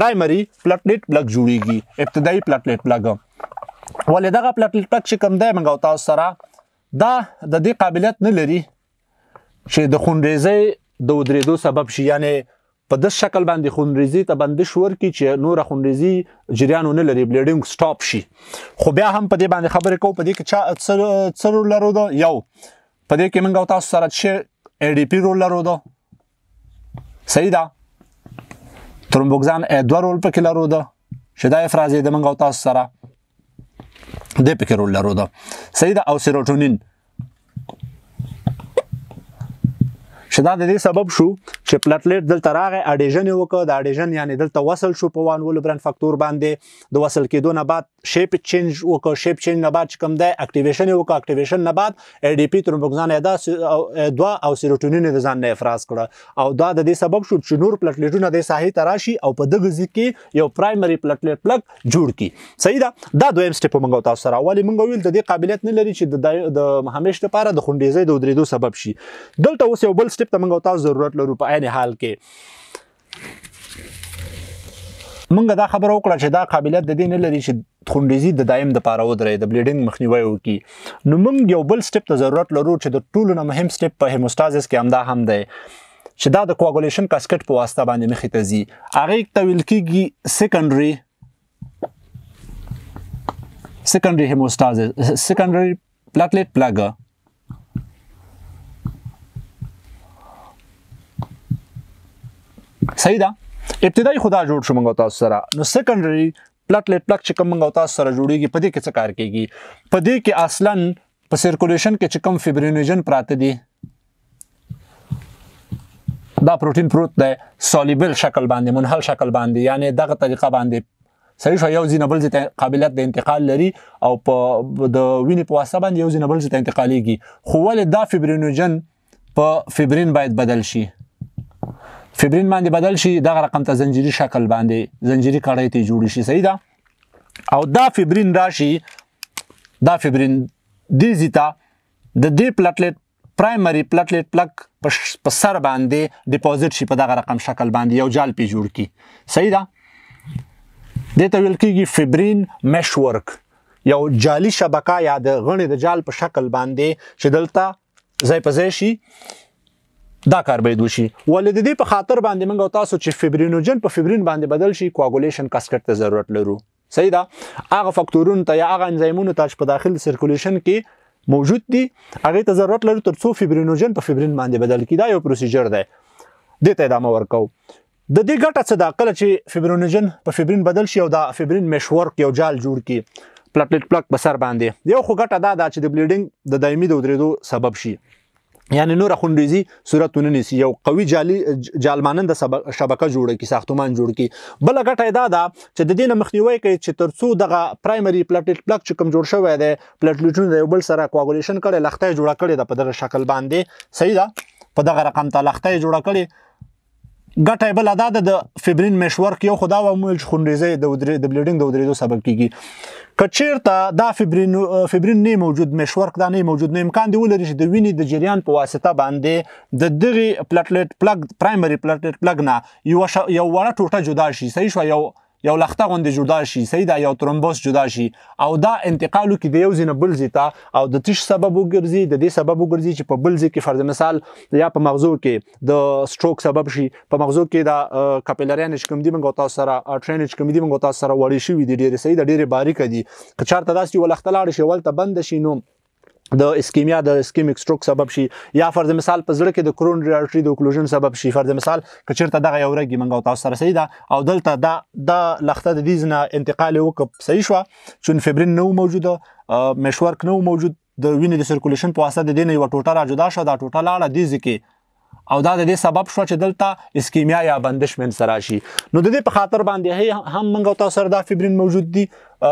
پرایمری پلیټلیټ بلک جوړیږي ابتدایي پلیټلیټ بلک ولې دغه پلیټلیټ بلک چې کوم دی موږ تاسو سره دا د دې قابلیت نه لري چې د خونریزۍ د ودرېدو سبب شي یعنی په د شکل باندې خونریزي ته بندش ورکړي چې نور خونریزي جریان نه لري بلیډینګ سټاپ شي خو بیا هم په دې باندې خبرې کوو په دې کې چا څرو لرو دا یو په دې کې موږ تاسو سره چې ای ډی پی رول لرو دا صحیح ده ترومبوګزان دوه رول پکې لرو دا شدای افرازي د موږ تاسو سره د پکې رول لرو دا صحیح ده او سیروټونین چې دا د دې سبب شو چې پلټلیټ دلته راغی اډیژن وکړ د اډیژن یعنی دلته وصل شو په وان ول برن فاکتور باندې د وصل کېدو نه بعد شیپ چینج وکړ شیپ چینج نه بعد کوم دی اکټیویشن وکړ اکټیویشن نه بعد ای ډی پی ترومبوګزان ادا دوا او سیروټونین د ځان نه افراز کړ او دا د دې سبب شو چې نور پلټلیټونه د صحیح تراشي او په دغه ځکه یو پرایمری پلټلیټ پلګ جوړ کی صحیح ده دا دویم سټپ موږ تاسو سره اولی موږ ویل د دې قابلیت نه لري چې د همیش لپاره د خونډيزي د درېدو سبب شي دلته اوس یو بل سټپ ټیپ ته موږ تاسو ضرورت لرو په عین حال کې منګه دا خبره وکړه چې دا قابلیت د دې نه لري چې خوندزي د دایم د پاره ودرې د بلیډینګ مخنیوي وکړي نو موږ یو بل سټپ ته ضرورت لرو چې د ټولو نه مهم سټپ په هیموستازس کې همدا هم دی چې دا د کوګولیشن کاسکټ په واسطه باندې مخې ته ځي هغه ته ویل کېږي سیکنډري سیکنډري هیموستازس سیکنډري پلاټلیټ پلاګر صحیح ده ابتدایي خدا جوړ شو موږ تاسو سره نو سیکنډري پلټلټ پلک چې کوم موږ تاسو سره جوړیږي په دې کې څه کار کیږي په دې کې اصلا په سرکولیشن کې چې کوم فیبرینوجن پراته دي دا پروتین پروت دی سولېبل شکل باندې منحل شکل باندې یعنی دغه طریقه باندې صحیح شو یو ځینبل زته قابلیت د انتقال لري او په د وینې په واسطه باندې یو ځینبل زته انتقالېږي خو ولې دا فیبرینوجن په فیبرین باید بدل شي فبرین باندې بدل شي دغه رقم ته زنجیری شکل باندې زنجیری کړه ته جوړ شي صحیح ده او دا فبرین راشي دا فبرین دې زیتا د دې پلاتلیټ پرایمری پلاتلیټ پلک په سر باندې ډیپوزټ شي په دغه رقم شکل باندې یو جال پی جوړ کی صحیح ده د ته ویل کیږي فبرین مش ورک یو جالي شبکه یا د غنې د جال په شکل باندې چې دلته ځای په ځای شي دا کار باید وشي ولې د دې په خاطر باندې موږ تاسو چې فیبرینوجن په فیبرین باندې بدل شي کوګولیشن کاسکټ ته ضرورت لرو صحیح ده هغه فکتورونه ته یا هغه انزایمونه ته په داخل سرکولیشن کې موجود دي هغه ته ضرورت لري ترڅو فیبرینوجن په فیبرین باندې بدل کیدا یو پروسیجر ده د ته ادامه ورکو د دې ګټه څه ده کله چې فیبرینوجن په فیبرین بدل شي او دا فیبرین مشورک یو جال جوړ کی پلاټلیټ پلاک په سر باندې یو خو ګټه دا ده چې د بلیډینګ د دایمي د ودرېدو سبب شي یعنی نور خونریزي صورتونه نیسی یو قوي جالي جالمانند شبکه جوړه کی ساختمان جوړ کی بل غټه ادا ده چې د دینه مخنیوي کوي چې ترڅو دغه پرایمري پلیټلیټ پلاک چې کم جوړ شوی دی پلیټلیټونه د یو بل سره کوګولیشن کړي لخته جوړه کړي د په دغه شکل باندې صحیح ده په دغه رقم ته لخته جوړه کړي ګټه بل ادا د فبرین مشور کې یو خدا و مول خوندزي د ودری د بلیډینګ د ودریدو سبب کیږي کچیر ته دا فبرین فبرین نه موجود مشور دا نه موجود نه امکان دی ولري چې د وینې د جریان په واسطه باندې د دغه پلیټلیټ پلګ پرایمری پلیټلیټ پلګ نه یو یو وړه ټوټه جدا شي صحیح شو یو یو لخته غوندې جدا شي صحیح ده یو ترومبوس جدا شي او دا انتقالو کې د یو ځینه بل ځای ته او د تش سبب وګرځي د دې سبب وګرځي چې په بل ځای کې فرض مثال یا په مغزو کې د سټروک سبب شي په مغزو کې دا کاپیلریان چې کوم دي موږ تاسو سره ټرین چې کوم دي موږ تاسو سره وړي شي وي ډېر صحیح د ډېر باریک دي که چارته داسې ولختلاړ شي ولته بند شي نو د اسکیمیا د اسکیمیک سټروک سبب شي یا فرض مثال په زړه کې د کرونری آرټری د اوکلوژن سبب شي فرض مثال کچیرته دغه یو رګي منګو تاسو سره صحیح ده او دلته دا د لخته د دیزنه انتقال وکړ صحیح شو چون فبرین نو موجوده مشورک نو موجود د وینې د سرکولیشن په واسطه د دین یو ټوټه را جدا شو دا ټوټه لاړه د ځکه او دا د دې سبب شو چې دلته اسکیمیا یا بندش من سره شي نو د دې په خاطر باندې هم منګو تاسو سره د فبرین موجود دي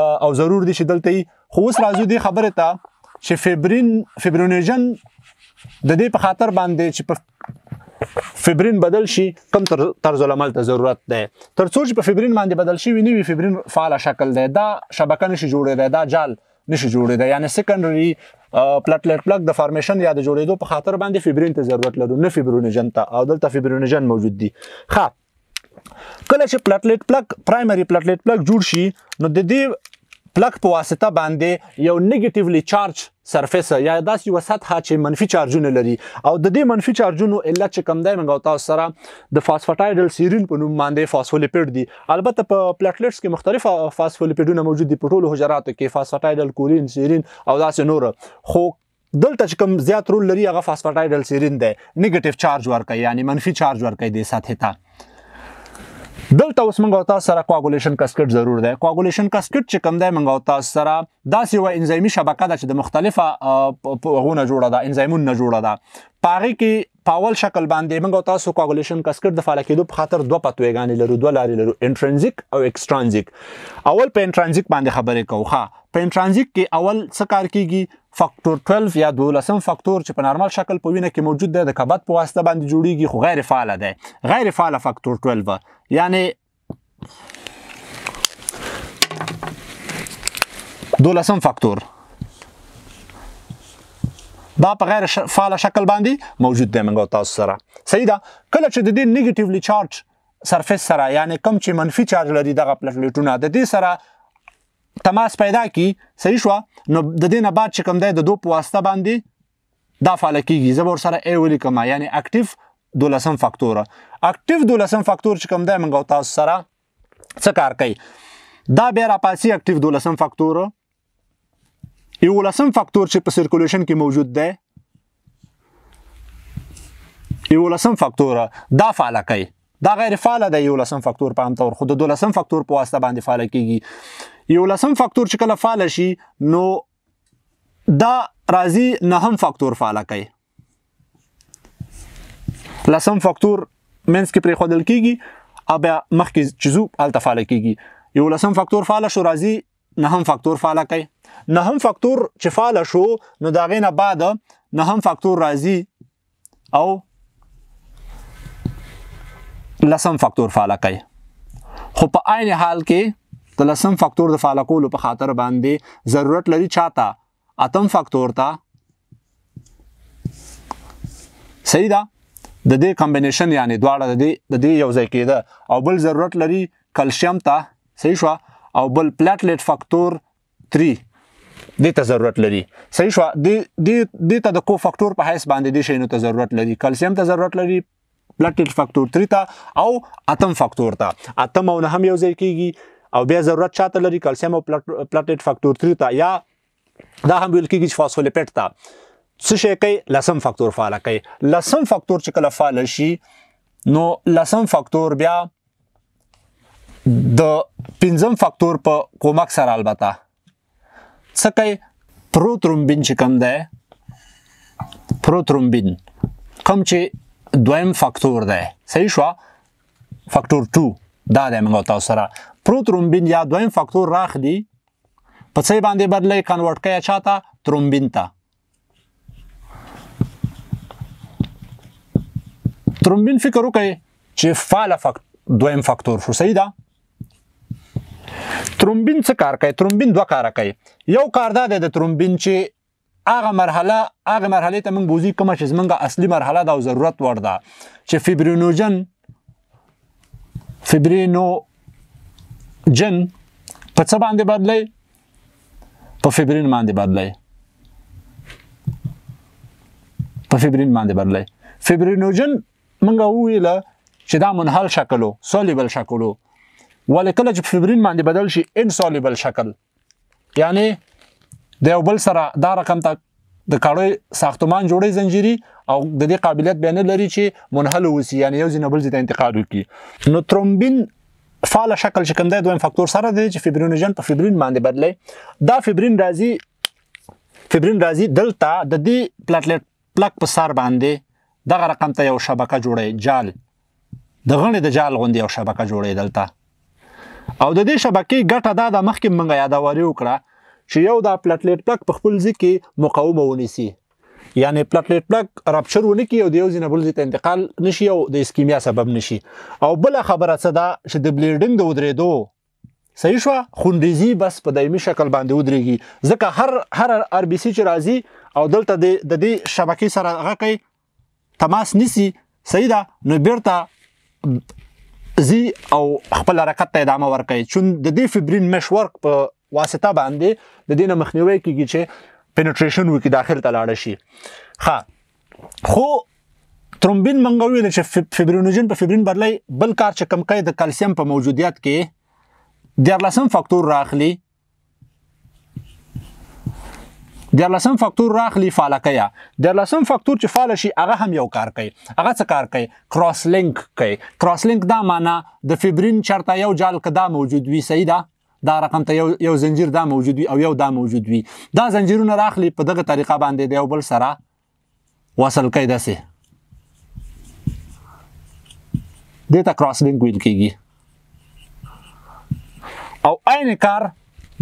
او ضرور دي چې دلته خو اوس راځو دې خبره ته چې فبرین فبرینوجن د دې په خاطر باندې چې په فبرین بدل شي کم تر طرز العمل ته ضرورت ده تر څو چې په فبرین باندې بدل شي ویني فبرین فعال شکل ده دا شبکه نشي جوړېده دا جال نشي جوړېده یعنی سیکنډري پلټلټ پلګ د فارمیشن یا د جوړېدو په خاطر باندې فبرین ته ضرورت لرو نه فبرینوجن ته او دلته فبرینوجن موجود دي ښه کله چې پلټلټ پلګ پرایمري پلټلټ پلګ جوړ شي نو د دې پلک په واسطه باندې یو نیگیټیولی چارج سرفیس یا داس یو سطح چې منفي چارجونه لري او د دې منفي چارجونو علت چې کم دی موږ تاسو سره د فاسفټایډل سیرین په نوم باندې فاسفولیپید دي البته په پلیټلیټس کې مختلف فاسفولیپیدونه موجود دي په ټولو حجراتو کې فاسفټایډل کولین سیرین او داسې نور خو دلته چې کوم زیات رول لري هغه فاسفټایډل سیرین دی نیگیټیو چارج ورکوي یعنی منفي چارج ورکوي د سطح ته دلته اوس موږ او تاسو سره کوګولیشن کاسکټ ضرور دی کوګولیشن کاسکټ چې کوم دی موږ او تاسو سره داسې یو انزایمي شبکه ده چې د مختلفه غونه جوړه ده انزایمونه جوړه ده پاره کې پاول شکل باندې موږ او تاسو کوګولیشن کاسکټ د فعال کېدو په خاطر دوه پتوېګانې لرو دوه لارې لرو انټرنزیک او ایکسترنزیک اول په انټرنزیک باندې خبرې کوو ښه په انټرنزیک کې اول څه کار کیږي فاکتور 12 یا 12 فاکتور چې په نارمل شکل په وینه کې موجود دی د کبد په واسطه باندې جوړیږي خو غیر فعال دی غیر فعال فاکتور 12 یعنی 12 فاکتور دا په غیر فعال شکل باندې موجود دی موږ تاسو سره صحیح ده کله چې د دې نیگیټیولی چارج سرفیس سره یعنی کم چې منفي چارج لري دغه پلیټلیټونه د دې سره تماس پیدا کی صحیح شو نو د دې نه بعد چې کوم دی د دوه په واسطه باندې دا فعال کیږي زبر سره ای ولی کما یعنی اکټیو دولسم فاکتور اکټیو دولسم فاکتور چې کوم دی منغو تاسو سره څه کار کوي دا بیا را پاسي اکټیو دولسم فاکتور یو لسم فاکتور چې په سرکولیشن کې موجود دی یو لسم فاکتور دا فعال کوي دا غیر فعال دی یو لسم فاکتور په عام طور خود دولسم فاکتور په واسطه باندې فعال کیږي یو لسم فاکتور چې کله فعال شي نو دا راځي نه هم فاکتور فعال کوي لسم فاکتور منس کې پرې خدل کیږي او بیا مخکې چیزو الته فعال کیږي یو لسم فاکتور فعال شو راځي نه هم فاکتور فعال کوي نه هم فاکتور چې فعال شو نو دا غینه بعد نه هم فاکتور راځي او لسم فاکتور فعال کوي خو په عین حال کې د لسم فاکتور د فعال کولو په خاطر باندې ضرورت لري چاته اتم فاکتور ته صحیح ده د دې کمبینیشن یعنی دواړه د دې د دې یو ځای کېده او بل ضرورت لري کلشیم ته صحیح شو او بل پلیټلیټ فاکتور 3 دې ته ضرورت لري صحیح شو دې دې ته د کو فاکتور په حیث باندې دې شینو ته ضرورت لري کلسیم ته ضرورت لري پلاټیټ فاکتور 3 ته او اتم فاکتور ته اتم او نه هم یو ځای کیږي او بیا ضرورت چاته لري کلسیم او پلاټلیټ فاکتور 3 ته یا دا هم ویل کېږي چې فاسفولیپټ ته څه شي کوي لسم فاکتور فعال کوي لسم فاکتور چې کله فعال شي نو لسم فاکتور بیا د پنځم فاکتور په کومک سره البته څه کوي پروترومبین چې کوم دی پروترومبین کوم چې دویم فاکتور دی صحیح شو فاکتور 2 دا د موږ تاسو سره پروترومبین یا دویم فاکتور راخلی په څه باندې بدلې کنورټ کیا چاته ترومبین ته ترومبین فکر وکړئ چې فعال فاکت دویم فاکتور شو صحیح ده ترومبین څه کار کوي ترومبین دوه کار کوي یو کار دا دی د ترومبین چې هغه مرحله هغه مرحله ته موږ بوزي کومه چې زمونږ اصلي مرحله دا ضرورت ور ده چې فیبرینوجن فیبرینو جن په څه باندې بدلی په فبرین باندې بدلی په فبرین باندې بدلی فبرینوجن منګه ویله چې دا منحل شکلو سولېبل شکلو ولې کله چې فبرین باندې بدل شي انسولېبل شکل یعنی د یو بل سره دا رقم ته د کاړو ساختمان جوړې زنجیري او د دې قابلیت بیان لري چې منحل وسی یعنی یو ځینبل ځای انتقاد وکړي نو ترومبین فعال شکل چې کوم دی دویم فاکتور سره دی چې فیبرینوجن په فیبرین باندې بدلی دا فیبرین راځي فیبرین راځي دلته د دې پلیټلیټ پلاک په سر باندې دغه رقم ته یو شبکه جوړي جال د غنې د جال غوندي یو شبکه جوړي دلته او د دې شبکې ګټه دا د مخکې منګه یادوري وکړه چې یو دا پلیټلیټ پلاک په خپل ځکه مقاومه ونیسي یعنی پلاټلیټ پلک راپچر ونه کی او د یو ځینه بل ځای ته انتقال نشي او د اسکیمیا سبب نشي او بل خبره څه ده چې د بلیډینګ د ودرېدو صحیح شو خونریزي بس په دایمي شکل باندې ودرېږي ځکه هر هر ار بي سي چې راځي او دلته د دې شبکې سره هغه کوي تماس نیسی صحیح ده نو بیرته زی او خپل حرکت ته ادامه ورکړي چون د دې فبرین مشورک په واسطه باندې د دې مخنیوي کیږي چې پینټریشن وکي داخل ته لاړ شي ها خو ترومبین منګه ویل چې فیبرینوجن په فیبرین بدلای بل کار چې کم کوي د کلسیم په موجودیت کې د لسم فاکتور راخلی د لسم فاکتور راخلی فعالکیا د لسم فاکتور چې فعال شي هغه هم یو کار کوي هغه څه کار کوي کراس لینک کوي کراس لینک دا معنی د فیبرین چرته یو جال کدا موجود وي صحیح ده دا رقم ته یو یو زنجیر دا موجود وي او یو دا موجود وي دا زنجیرونه راخلي په دغه طریقه باندې د یو بل سره وصل کوي داسې دیتا کراس لینک ویل کیږي او عین کار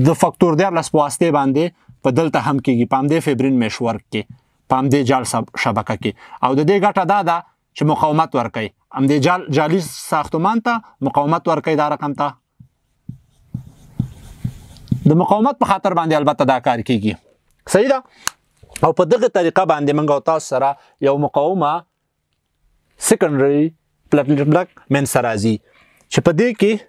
د فاکتور دیار لس پواسته باندې په دلته هم کیږي پام دې فیبرین میشورک کې پام دې جال شبکه کې او د دې ګټه دا ده چې مقاومت ورکړي ام دې جال جالي ساختمان ته مقاومت ورکړي دا رقم ته د مقاومت په خاطر باندې البته دا کار کیږي صحیح ده او په دغه طریقه باندې موږ تاسو سره یو مقاومه سیکنډري پلیټلیټ بلاک من سرازي چې په دې کې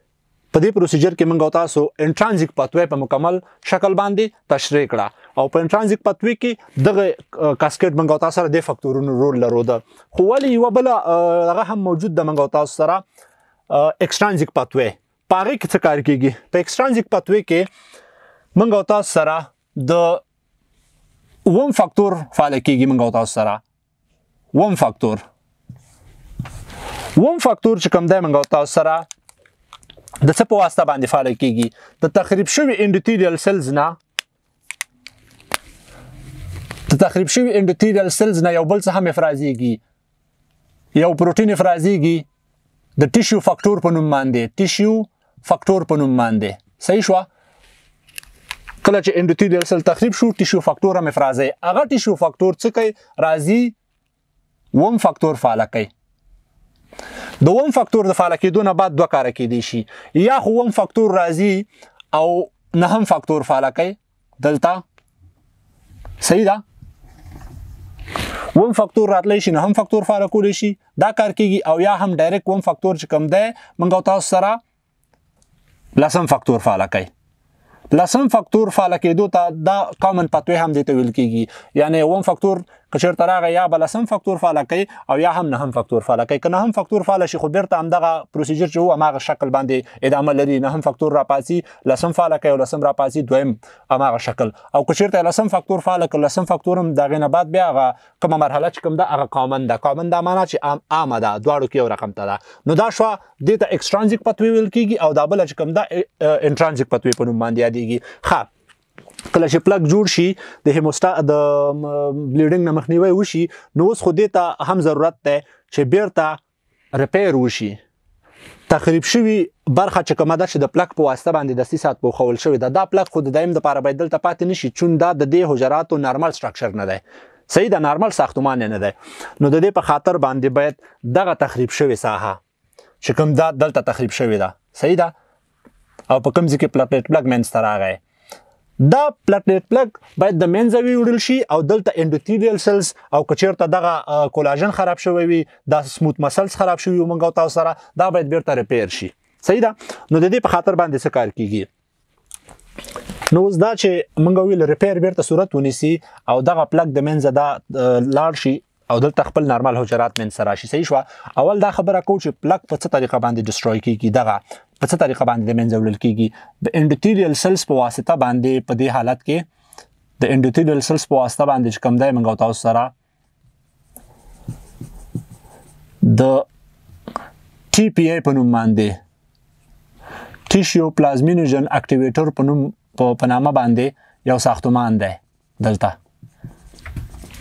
په دې پروسیجر کې موږ تاسو انټرانزیک پاتوي په مکمل شکل باندې تشریح کړه او په انټرانزیک پاتوي کې دغه کاسکټ موږ تاسو سره د فکتورونو رول لروده خو ولې یو بل هغه هم موجود د موږ تاسو سره اکسترانزیک پاتوي پاره کې څه کار کیږي په اکسترانزیک پاتوي کې منګه تاسو سره د وم فاکتور فعال کیږي منګه تاسو سره وم فاکتور وم فاکتور چې کوم دی منګه تاسو سره د څه په واسطه باندې فعال کیږي د تخریب شوی انډوتیریال سیلز نه د تخریب شوی انډوتیریال سیلز نه یو بل څه هم افرازيږي یو پروتین افرازيږي د ټیشو فاکتور په نوم باندې ټیشو فاکتور په نوم باندې صحیح شوه کله چې انډوتیریال سل تخریب شو ټیشو فاکتور هم افرازي هغه ټیشو فاکتور څه کوي راځي ووم فاکتور فعال کوي د ووم فاکتور د فعال کېدون بعد دوه کار کې دي شي یا خو ووم فاکتور راځي او نه هم فاکتور فعال کوي دلته صحیح ده وم فاکتور راتلی شي نه هم فاکتور فعال کولی شي دا کار کیږي او یا هم ډایرکټ وم فاکتور چې کم ده منګو تاسو سره لسم فاکتور فعال کوي لسم فکتور فعال کېدو ته دا کامن پتوی هم دته ویل کیږي یعنی اوم فکتور کچر تراغه یا بل سم فاکتور فعال کوي او یا هم نه هم فاکتور فعال کوي کنه هم فاکتور فعال شي خو بیرته هم دغه پروسیجر چې هو ماغه شکل باندې ادامه لري نه هم فاکتور را پاسي لسم فعال کوي او لسم را پاسي دویم ماغه شکل او کچر ته لسم فاکتور فعال کوي لسم فاکتور هم دغه نه بعد بیا هغه کومه مرحله چې کوم د هغه کامن د کامن د معنا چې عام عام ده دواړو کې یو رقم ته ده نو دا شو د ته اکسترانزیک پتوی ویل کیږي او دا بل چې کوم د انټرانزیک پتوی په نوم باندې یادېږي ښه کله چې پلګ جوړ شي د هیموستا د بلیډینګ مخنیوي وشي نو اوس خو دې ته هم ضرورت ده چې بیرته ریپیر وشي تخریب شوی برخه چې کومه ده چې د پلک په واسطه باندې د 3 ساعت په خول شوی دا د پلک خو د دایم د دا پاره بدل ته پاتې نشي چون دا د دې حجراتو نارمل سټراکچر نه ده صحیح د نارمل ساختمان نه ده نو د دې په خاطر باندې باید دغه تخریب شوی ساحه چې کوم دا دلته تخریب شوی ده صحیح ده او په کوم ځکه پلاټ پلاګ منستر راغی دا پلیټلیټ پلګ باید د منځوي وړل شي او دلته انډوتیریال سلز او کچیرته دغه کولاجن خراب شوی وي د سموت مسلز خراب شوی ومنګو تاسو سره دا باید بیرته ریپیر شي صحیح ده نو د دې په خاطر باندې څه کار کیږي نو اوس دا چې منګو ویل ریپیر بیرته صورت ونیسي او دغه پلګ د منځ دا لاړ شي او دلته خپل نارمل حجرات من سره شي صحیح شو اول دا خبره کو چې پلګ په څه طریقه باندې ډستروي کیږي دغه په څه طریقه باندې د منځول کیږي د انډوټیریل سلز په واسطه باندې په دې حالت کې د انډوټیریل سلز په واسطه باندې کوم دی منغو تاسو سره د ټي پی ای په نوم باندې ټیشیو پلازمینوجن اکټیویټر په نوم په نامه باندې یو ساختمان دی دلته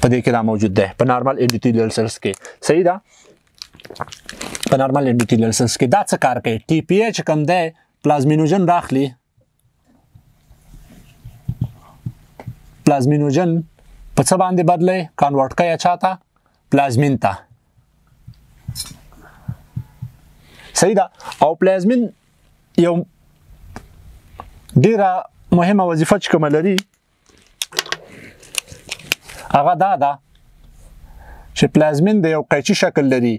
په دې کې دا موجود دی په نارمل انډوټیریل سلز کې صحیح ده په نارمل ډیټیلسنس کې دا څه کار کوي ټي پی ایچ کم دی پلازمینوجن راخلی پلازمینوجن په څه باندې بدلې کنورټ کوي چاته پلازمین ته صحیح ده او پلازمین یو ډیره مهمه وظیفه چې کوم لري هغه دا ده چې پلازمین د یو قیچي شکل لري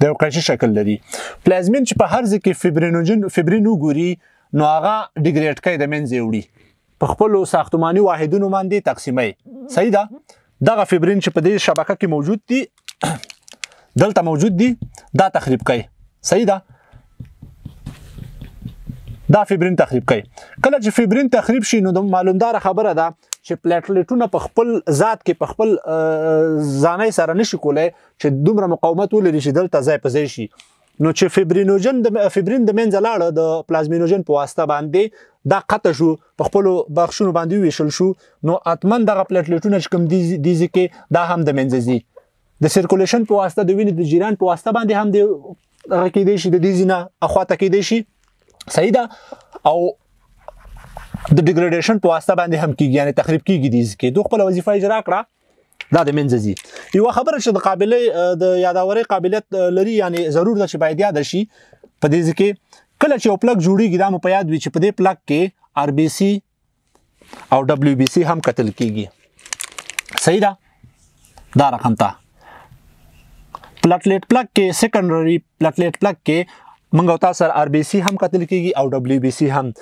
د یو قشي شکل لري پلازمین چې په هر ځکه فیبرینوجن فیبرینو ګوري نو هغه ډیګریډ کوي د منځ وړي په خپل ساختماني واحدونو باندې تقسیمي صحیح ده دغه فیبرین چې په دې شبکه کې موجود دي [COUGHS] دلته موجود دي دا تخریب کوي صحیح ده دا فیبرین تخریب کوي کله چې فیبرین تخریب شي نو د معلومدار خبره ده چې پلیټلیټونه په خپل ذات کې په خپل ځانای سره نشي کولای چې دومره مقاومت ولري چې دلته ځای په ځای شي نو چې فیبرینوجن د فیبرین د منځ لاړه د پلازمینوجن په واسطه باندې دا قطع شو په خپل بخښونو باندې ویشل شو نو اتمن دغه پلیټلیټونه چې کوم دي دي کې دا هم د منځ زی د سرکولیشن په واسطه د وینې د جریان په واسطه باندې هم د کې دي شي د دې زینه اخواته کې دي شي صحیح ده او د ډیګریډیشن په واسطه باندې هم کیږي یعنی تخریب کیږي د ځکه دوه خپل وظیفه اجرا کړه دا د منځ زی یو خبره چې د قابلیت د یاداوري قابلیت لري یعنی ضرور ده چې باید یاد شي په دې ځکه کله چې یو پلګ جوړیږي دا مو په یاد وي چې په دې پلګ کې ار بي سي او دبليو بي سي هم قتل کیږي صحیح ده دا رقم ته پلاټلیټ پلګ کې سیکنډري پلاټلیټ پلګ کې منګو تاسو ار بي سي هم قتل کیږي او دبليو بي سي هم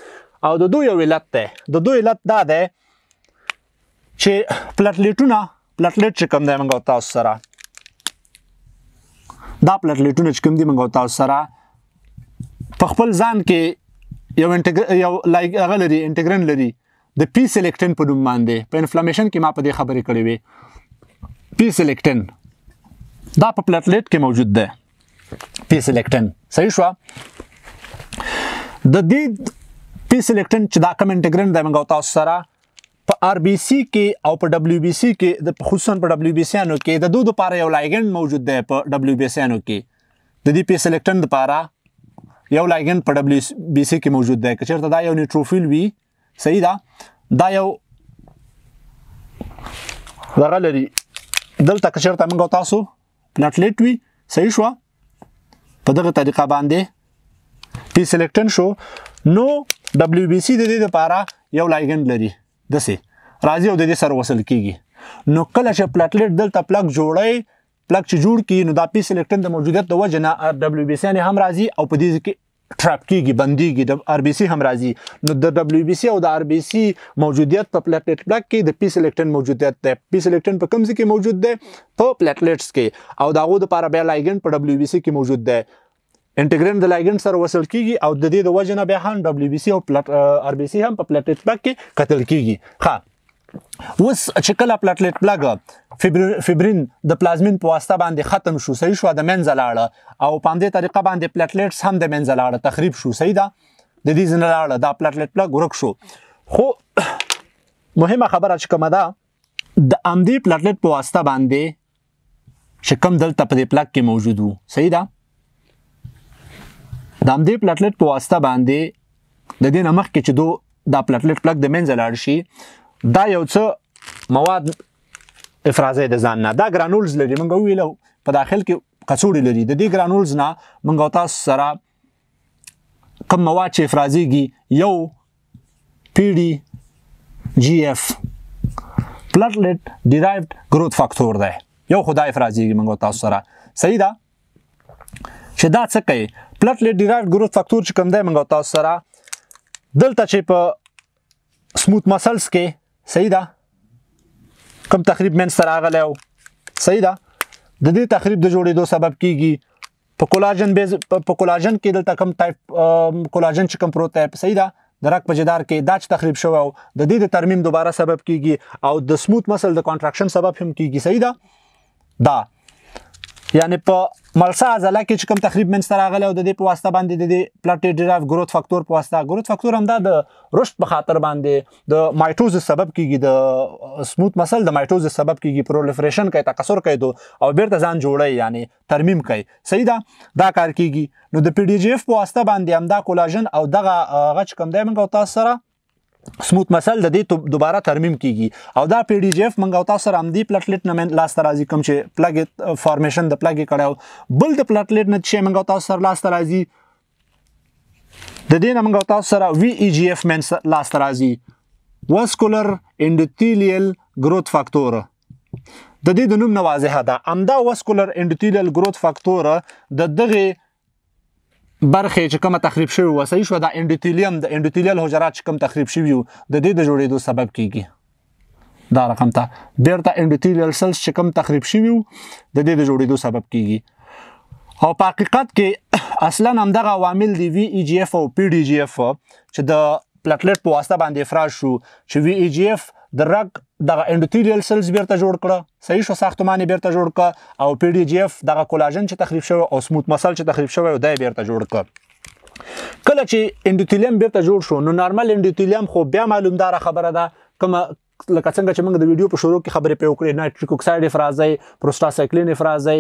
او د دوی یو علت دی د دوی علت دا دی چې پلټلیټونه پلټلیټ چې کوم دی موږ تاسو سره دا پلټلیټونه چې کوم دی موږ تاسو سره په خپل ځان کې یو انټګر یو لایک هغه لري انټګرن لري د پی سلیکټن په نوم باندې په انفلامیشن کې ما په دې خبرې کړې وې پی سلیکټن دا په پلټلیټ کې موجود دی پی سلیکټن صحیح شو د دې پی سلیکټن چې دا کم انټیګرنټ دی موږ تاسو سره په آر بی سی کې او په ډبلیو بی سی کې د خصوصا په ډبلیو بی سی انو کې د دوه لپاره یو لایګند موجود دی په ډبلیو بی سی انو کې د دې پی سلیکټن لپاره یو لایګند په ډبلیو بی سی کې موجود دی که چیرته دا یو نیوټروفیل وي صحیح ده دا یو دغه لري دلته که چیرته موږ تاسو پلاټلیټ وي صحیح شو په دغه طریقه باندې پی سلیکټن شو نو دبليو بي سي د دې لپاره یو لایګند لري دسه راځي او د دې سره وصل کیږي نو کله چې پلیټلیټ دلته پلاک جوړي پلاک چې جوړ کی نو دا پی سلیکټن د موجودیت د وجه نه ار دبليو بي سي نه هم راځي او په دې کې ټراپ کیږي بنديږي د ار بي سي هم راځي نو د دبليو بي سي او د ار بي سي موجودیت په پلیټلیټ بلاک کې د پی سلیکټن موجودیت دی پی سلیکټن په کوم ځای کې موجود دی په پلیټلیټس کې او داغو د پارابیا لایګن په دبليو بي سي کې موجود دی انټیګرین د لایګند سره وصل کیږي او د دې د وجه نه بیا هم دبليو بي سي او ار بي سي هم په پلیټلیټ پلاک کې قتل کیږي ښه اوس چې کله پلیټلیټ پلاګ فیبرین د پلازمین په واسطه باندې ختم شو صحیح شو د منځ لاړه او په همدې طریقه باندې پلیټلیټس هم د منځ لاړه تخریب شو صحیح ده د دې ځنه لاړه دا پلیټلیټ پلاګ ورک شو خو مهمه خبره چې کومه ده د امدی پلیټلیټ په واسطه باندې شکم دلته په دې پلاک کې موجود وو صحیح ده د همدې پلاتلیټ په واسطه باندې د دې نمخ کې چې دو دا پلاتلیټ پلک د منځه لاړ شي دا یو څه مواد افرازه د ځان نه دا ګرانولز لري موږ ویلو په داخل کې قصوري لري د دې ګرانولز نه موږ تاسو سره کوم مواد چې افرازيږي یو پی ډي جی اف پلاتلیټ ډیرایوډ گروث فاکتور دی یو خدای افرازيږي موږ تاسو سره صحیح ده چې دا څه کوي پلټلیټ ډیرایوډ ګروث فاکتور چې کوم دی موږ تاسو سره دلته چې په سموت مسلز کې صحیح ده کوم تخریب من سره غلی او صحیح ده د دې تخریب د جوړېدو سبب کیږي په کولاجن بیس په کولاجن کې دلته کوم ټایپ کولاجن چې کوم پروت دی صحیح ده درک په جدار کې دا چې تخریب شوی او د دې د ترمیم دوباره سبب کیږي او د سموت مسل د کانټراکشن سبب هم کیږي صحیح ده دا یعنی په ملسا عضله کې چې کوم تخریب منځ راغلی او د دې په واسطه باندې د پلاټیټ ډرایو ګروث فاکتور په واسطه ګروث فاکتور هم دا د رشد په خاطر باندې د مایټوز سبب کیږي د سموت مسل د مایټوز سبب کیږي پرولیفریشن کوي تکثر کوي او بیرته ځان جوړي یعنی ترمیم کوي صحیح ده دا کار کیږي نو د پی ډی جی اف په واسطه باندې هم دا کولاجن او دغه غچ کم دی موږ تاسو سره سموت مسل د دې دوباره ترمیم کیږي او دا پی ډی جی اف منګاو تاسو سره امدی پلټلیټ نه لاس ترازی کوم چې پلګ فارمیشن د پلګ کړهو بل د پلټلیټ نه چې منګاو تاسو سره لاس ترازی د دې نه منګاو تاسو سره وی ای جی اف من لاس ترازی واسکولر انډوتیلیل گروث فاکتور د دې د نوم نه واضحه ده امدا واسکولر انډوتیلیل گروث فاکتور د دغه برخه چې کومه تخریب شوی وسی شو د انډوتیلیم د انډوتیلیل حجرات چې کوم تخریب شوی وو د دې د جوړېدو سبب کیږي دا رقم ته بیرته انډوتیلیل سلز چې کوم تخریب شوی وو د دې د جوړېدو سبب کیږي او په حقیقت کې اصلا هم دغه عوامل دی وی ای جی اف او پی ڈی جی اف چې د پلیټلیټ په واسطه باندې افراز شو چې وی ای جی اف د رګ دغه انډوتیریال سلز بیرته جوړ کړه صحیح شو ساختماني بیرته جوړ کړه او پی ډی جی اف دغه کولاجن چې تخریب شوی او سموت مسل چې تخریب شوی دای بیرته جوړ کړه کله چې انډوتیلیم بیرته جوړ شو نو نارمل انډوتیلیم خو بیا معلومدار خبره ده کوم لکه څنګه چې موږ د ویډیو په شروع کې خبرې پې وکړې نایټریک اکساید افرازي پروستاسایکلین افرازي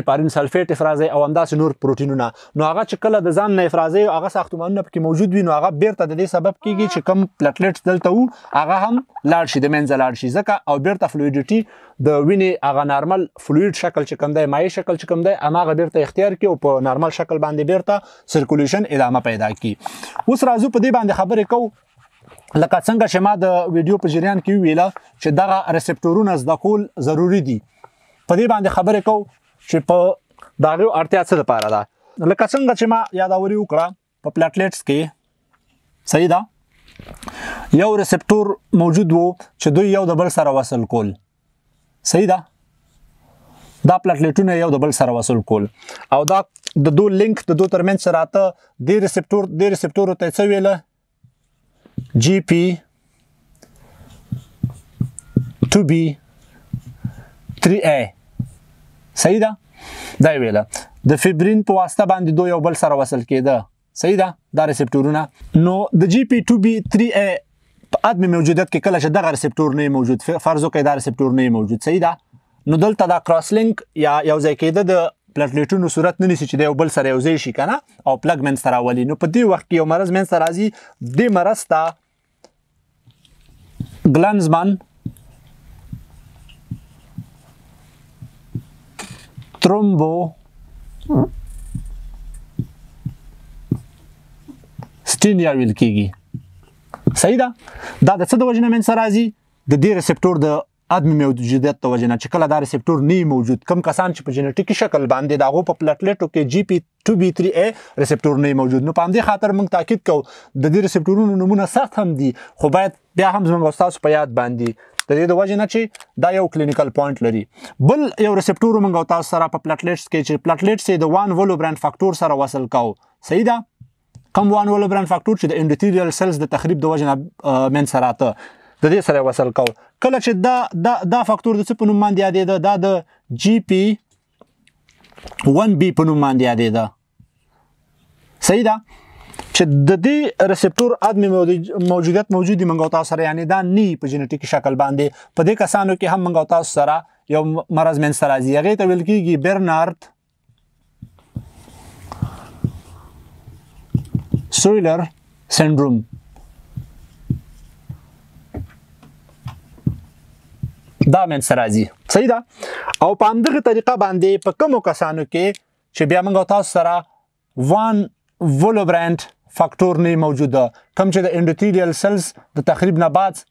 هپارین سلفیټ افرازي او همداس نور پروتینونه نو هغه چې کله د ځان نه افرازي او هغه ساختمانونه پکې موجود وي نو هغه بیرته د دې سبب کیږي چې کم پلیټلیټس دلته وو هغه هم لاړ شي د منځه لاړ شي ځکه او بیرته فلویډیټي د وینې هغه نارمل فلوید شکل چې کوم دی مایع شکل چې کوم دی هغه بیرته اختیار کی او په نارمل شکل باندې بیرته سرکولیشن ادامه پیدا کی اوس راځو په دې باندې خبرې کوو لکه څنګه چې ما د ویډیو په جریان کې ویله چې دغه ریسپټورونه زده کول ضروری دي په دې باندې خبرې کو چې په دغه ارتیا څه لپاره ده لکه څنګه چې ما یاداوري وکړه په پلیټلیټس کې صحیح ده یو ریسپټور موجود وو چې دوی یو د بل سره وصل کول صحیح ده دا پلیټلیټونه یو د بل سره وصل کول او دا د دوه لینک د دوه ترمن سره ته د ریسپټور د ریسپټور ته څه ویله GP to B 3A صحیح ده دا ویله د فیبرین په واسطه باندې دوه یو بل سره وصل کېده صحیح ده دا ریسپټورونه نو د جی پی 2 بی 3 ا په ادمه موجودیت کې کله چې دغه ریسپټور نه موجود فرض وکړئ دا ریسپټور نه موجود صحیح ده نو دلته دا کراس لینک یا یو ځای کېده د پلیټلیټونو صورت نه نیسي چې د یو بل سره یوځای شي کنه او پلګ منځ ته راولي نو په دې وخت کې یو مرض منځ ته راځي دې مرض ته ګلانزمن ترومبو ستینیا ویل کیږي صحیح ده دا د څه د وجنه منځ راځي د دې ریسپټور د عدم موجودیت د وجنه چې کله دا ریسپټور نه موجود کم کسان چې په جنټیکي شکل باندې داغو په پلیټلیټو کې جی پی 2 بی 3 ا ریسپټور نه موجود نو پام دې خاطر موږ تاکید کوو د دې ریسپټورونو نمونه سخت هم دي خو باید بیا هم زموږ استاد په یاد باندې د دې د وجه نه چې دا یو کلینیکل پوینټ لري بل یو ریسپټور موږ او تاسو سره په پلیټلیټس کې چې پلیټلیټس د وان ولو برانډ فاکټور سره وصل کاو صحیح ده کم وان ولو برانډ فاکټور چې د انډوتیریال سیلز د تخریب د وجه نه منسراته د دې سره وصل کو کله چې دا دا دا فاکتور د څه په نوم باندې یادې ده دا د جی پی 1 بی په نوم باندې یادې ده صحیح ده چې د دې ریسپټور ادمي موجودیت موجودي منګو تاسو سره یعنی دا نی په جنټیک شکل باندې په دې کسانو کې هم منګو تاسو سره یو مرز من سره راځي هغه ته ویل کیږي برنارد سویلر سنډروم دا من سرازي صحیح ده او په همدغه طریقه باندې په کومو کسانو کې چې بیا موږ تاسو سره وان ولوبرانت فاکتور نه موجوده کوم چې د انډوتیریال سلز د تخریب نه بعد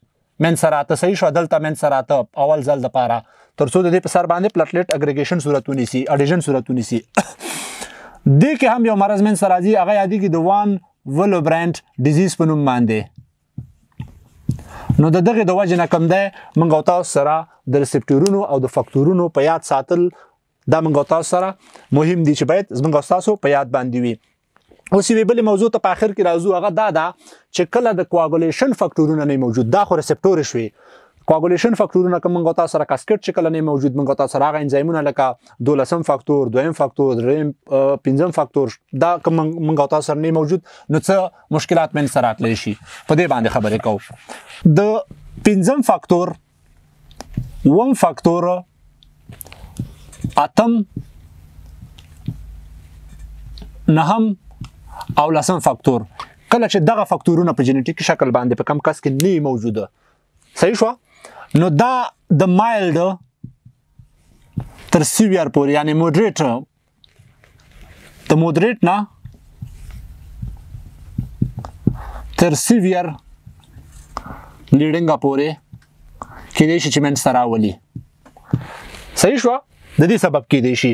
منسراته صحیح شو دلته منسراته اول ځل د پاره ترڅو د دې په سر باندې پلټلیټ اګریګیشن صورتونی سي اډیشن صورتونی سي د کې هم یو مرز منسرازي هغه یادې کې د وان ولوبرانت ډیزیز په نوم باندې نو د دغه د وجه نه کم ده منغو تاسو سره د ریسپټورونو او د فکتورونو په یاد ساتل دا منغو تاسو سره مهم دي چې باید زمونږ تاسو په یاد باندې وي اوس یو بل موضوع ته په اخر کې راځو هغه دا ده چې کله د کوګولیشن فکتورونه نه موجود دا خو ریسپټور شوي کوګولیشن فاکتورونه کوم غوتا سره کاسکټ چې کله نه موجود موږ غوتا سره هغه انزایمونه لکه دولسم فاکتور دویم فاکتور دریم پنځم فاکتور دا کوم موږ غوتا سره نه موجود نو څه مشکلات من سره اتلی شي په دې باندې خبرې کوو د پنځم فاکتور وم فاکتور اتم نهم او لسم فاکتور کله چې دغه فاکتورونه په جنټیک شکل باندې په کم کس کې نه موجوده صحیح شو نو دا د مایلډ تر سیویر پورې یعنی مودریټ د مودریټ نه تر سیویر لیډینګ پورې کې دې شي چې من سره ولي صحیح شو د دې سبب کې دې شي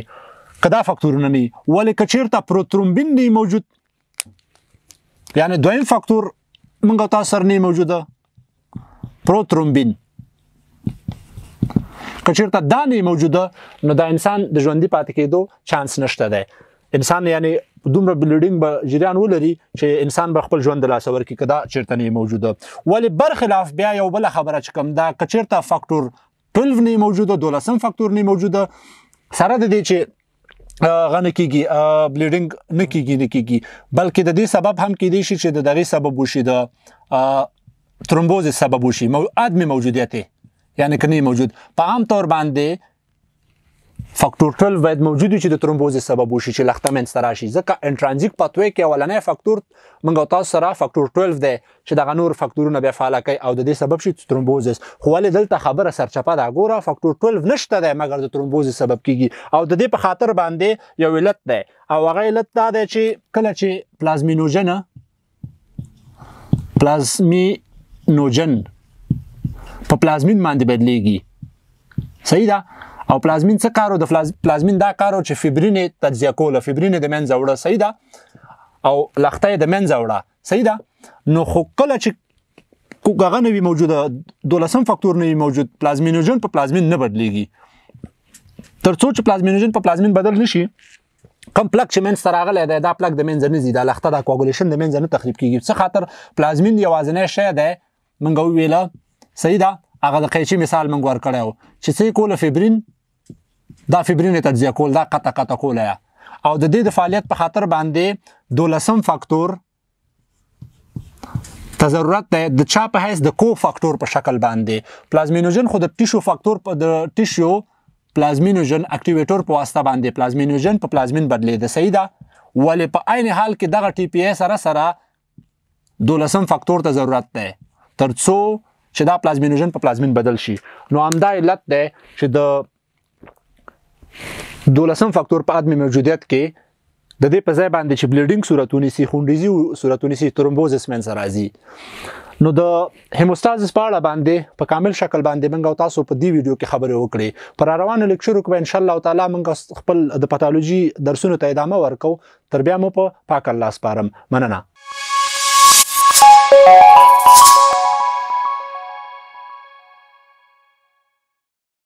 کدا فاکتورونه نه ولې کچیرته پروترومبین نه موجود یعنی دویم فاکتور موږ تاسو سره نه موجوده پروترومبین کچیرته دا نه موجوده نو دا انسان د ژوندۍ پاتې کېدو چانس نشته دی انسان یعنی دومره بلیډینګ به جریان ولري چې انسان به خپل ژوند لاس ورکړي کدا چیرته نه موجوده ولی برخلاف بیا یو بل خبره چې کوم دا کچیرته فاکتور 12 نه موجوده 12 فاکتور نه موجوده سره د دې چې غنه کیږي بلیډینګ نه کیږي نه کیږي بلکې د دې سبب هم کېدی شي چې د دغه سبب وشي د ترومبوز سبب وشي ادمي موجودیت یعنی کني موجود په عام طور باندې فاکتور 12 باید موجود وي چې د ترومبوزس سبب وشي چې لخته منځ ته راشي ځکه انټرانزیک پاتوي کې اولنې فاکتور موږ تاسو سره فاکتور 12 دی چې دغه نور فاکتورونه بیا فعال کوي او د دې سبب شي ترومبوزس خو ولې دلته خبره سرچپه ده ګوره فاکتور 12 نشته دی مګر د ترومبوزس سبب کیږي او د دې په خاطر باندې یو علت دی او هغه علت دا دی چې کله چې پلازمینوجن پلازمینوجن په پلازمین باندې بدلیږي صحیح ده او پلازمین څه کارو د پلازمین دا کارو چې فیبرینه تجزیه کوله فیبرینه د منځ وړه صحیح ده او لخته د منځ وړه صحیح ده نو خو کله چې کوګه نه وي موجوده دولسم فاکتور نه وي موجود پلازمینوجن په پلازمین نه بدلیږي ترڅو چې پلازمینوجن په پلازمین بدل نشي کم پلاک چې منځ سره غلې ده دا پلاک د منځ نه زیاده لخته دا کوګولیشن د منځ نه تخریب کیږي څه خاطر پلازمین یوازنې شې ده منګو ویله صحیح ده هغه د قیچي مثال مونږ ور کړو چې څه کول فیبرین دا فیبرین تجزیه کول دا قطع قطع کول او د دې د فعالیت په خاطر باندې دولسم فاکتور تضرورت ده د چا په هیڅ د کو فاکتور په شکل باندې پلازمینوجن خو د ټیشو فاکتور په د ټیشو پلازمینوجن اکټیویټر په واسطه باندې پلازمینوجن په پلازمین بدلې ده صحیح ده ولې په عین حال کې دغه ټي پی ای سره سره دولسم فاکتور ته ضرورت ده ترڅو چې دا پلازمینوجن په پلازمین بدل شي نو همدا علت دی چې د دولسم فاکتور په عدم موجودیت کې د دې په ځای باندې چې بلیډینګ صورتونه سي خونډيزي صورتونه سي ترومبوزس منځ راځي نو د هیموستازس په اړه باندې په کامل شکل باندې منګو تاسو په دې ویډیو کې خبرې وکړې پر روانو لیکچرو کې ان شاء الله تعالی منګو خپل د پاتالوجي درسونو ته ادامه ورکو تر بیا مو په پاک الله سپارم مننه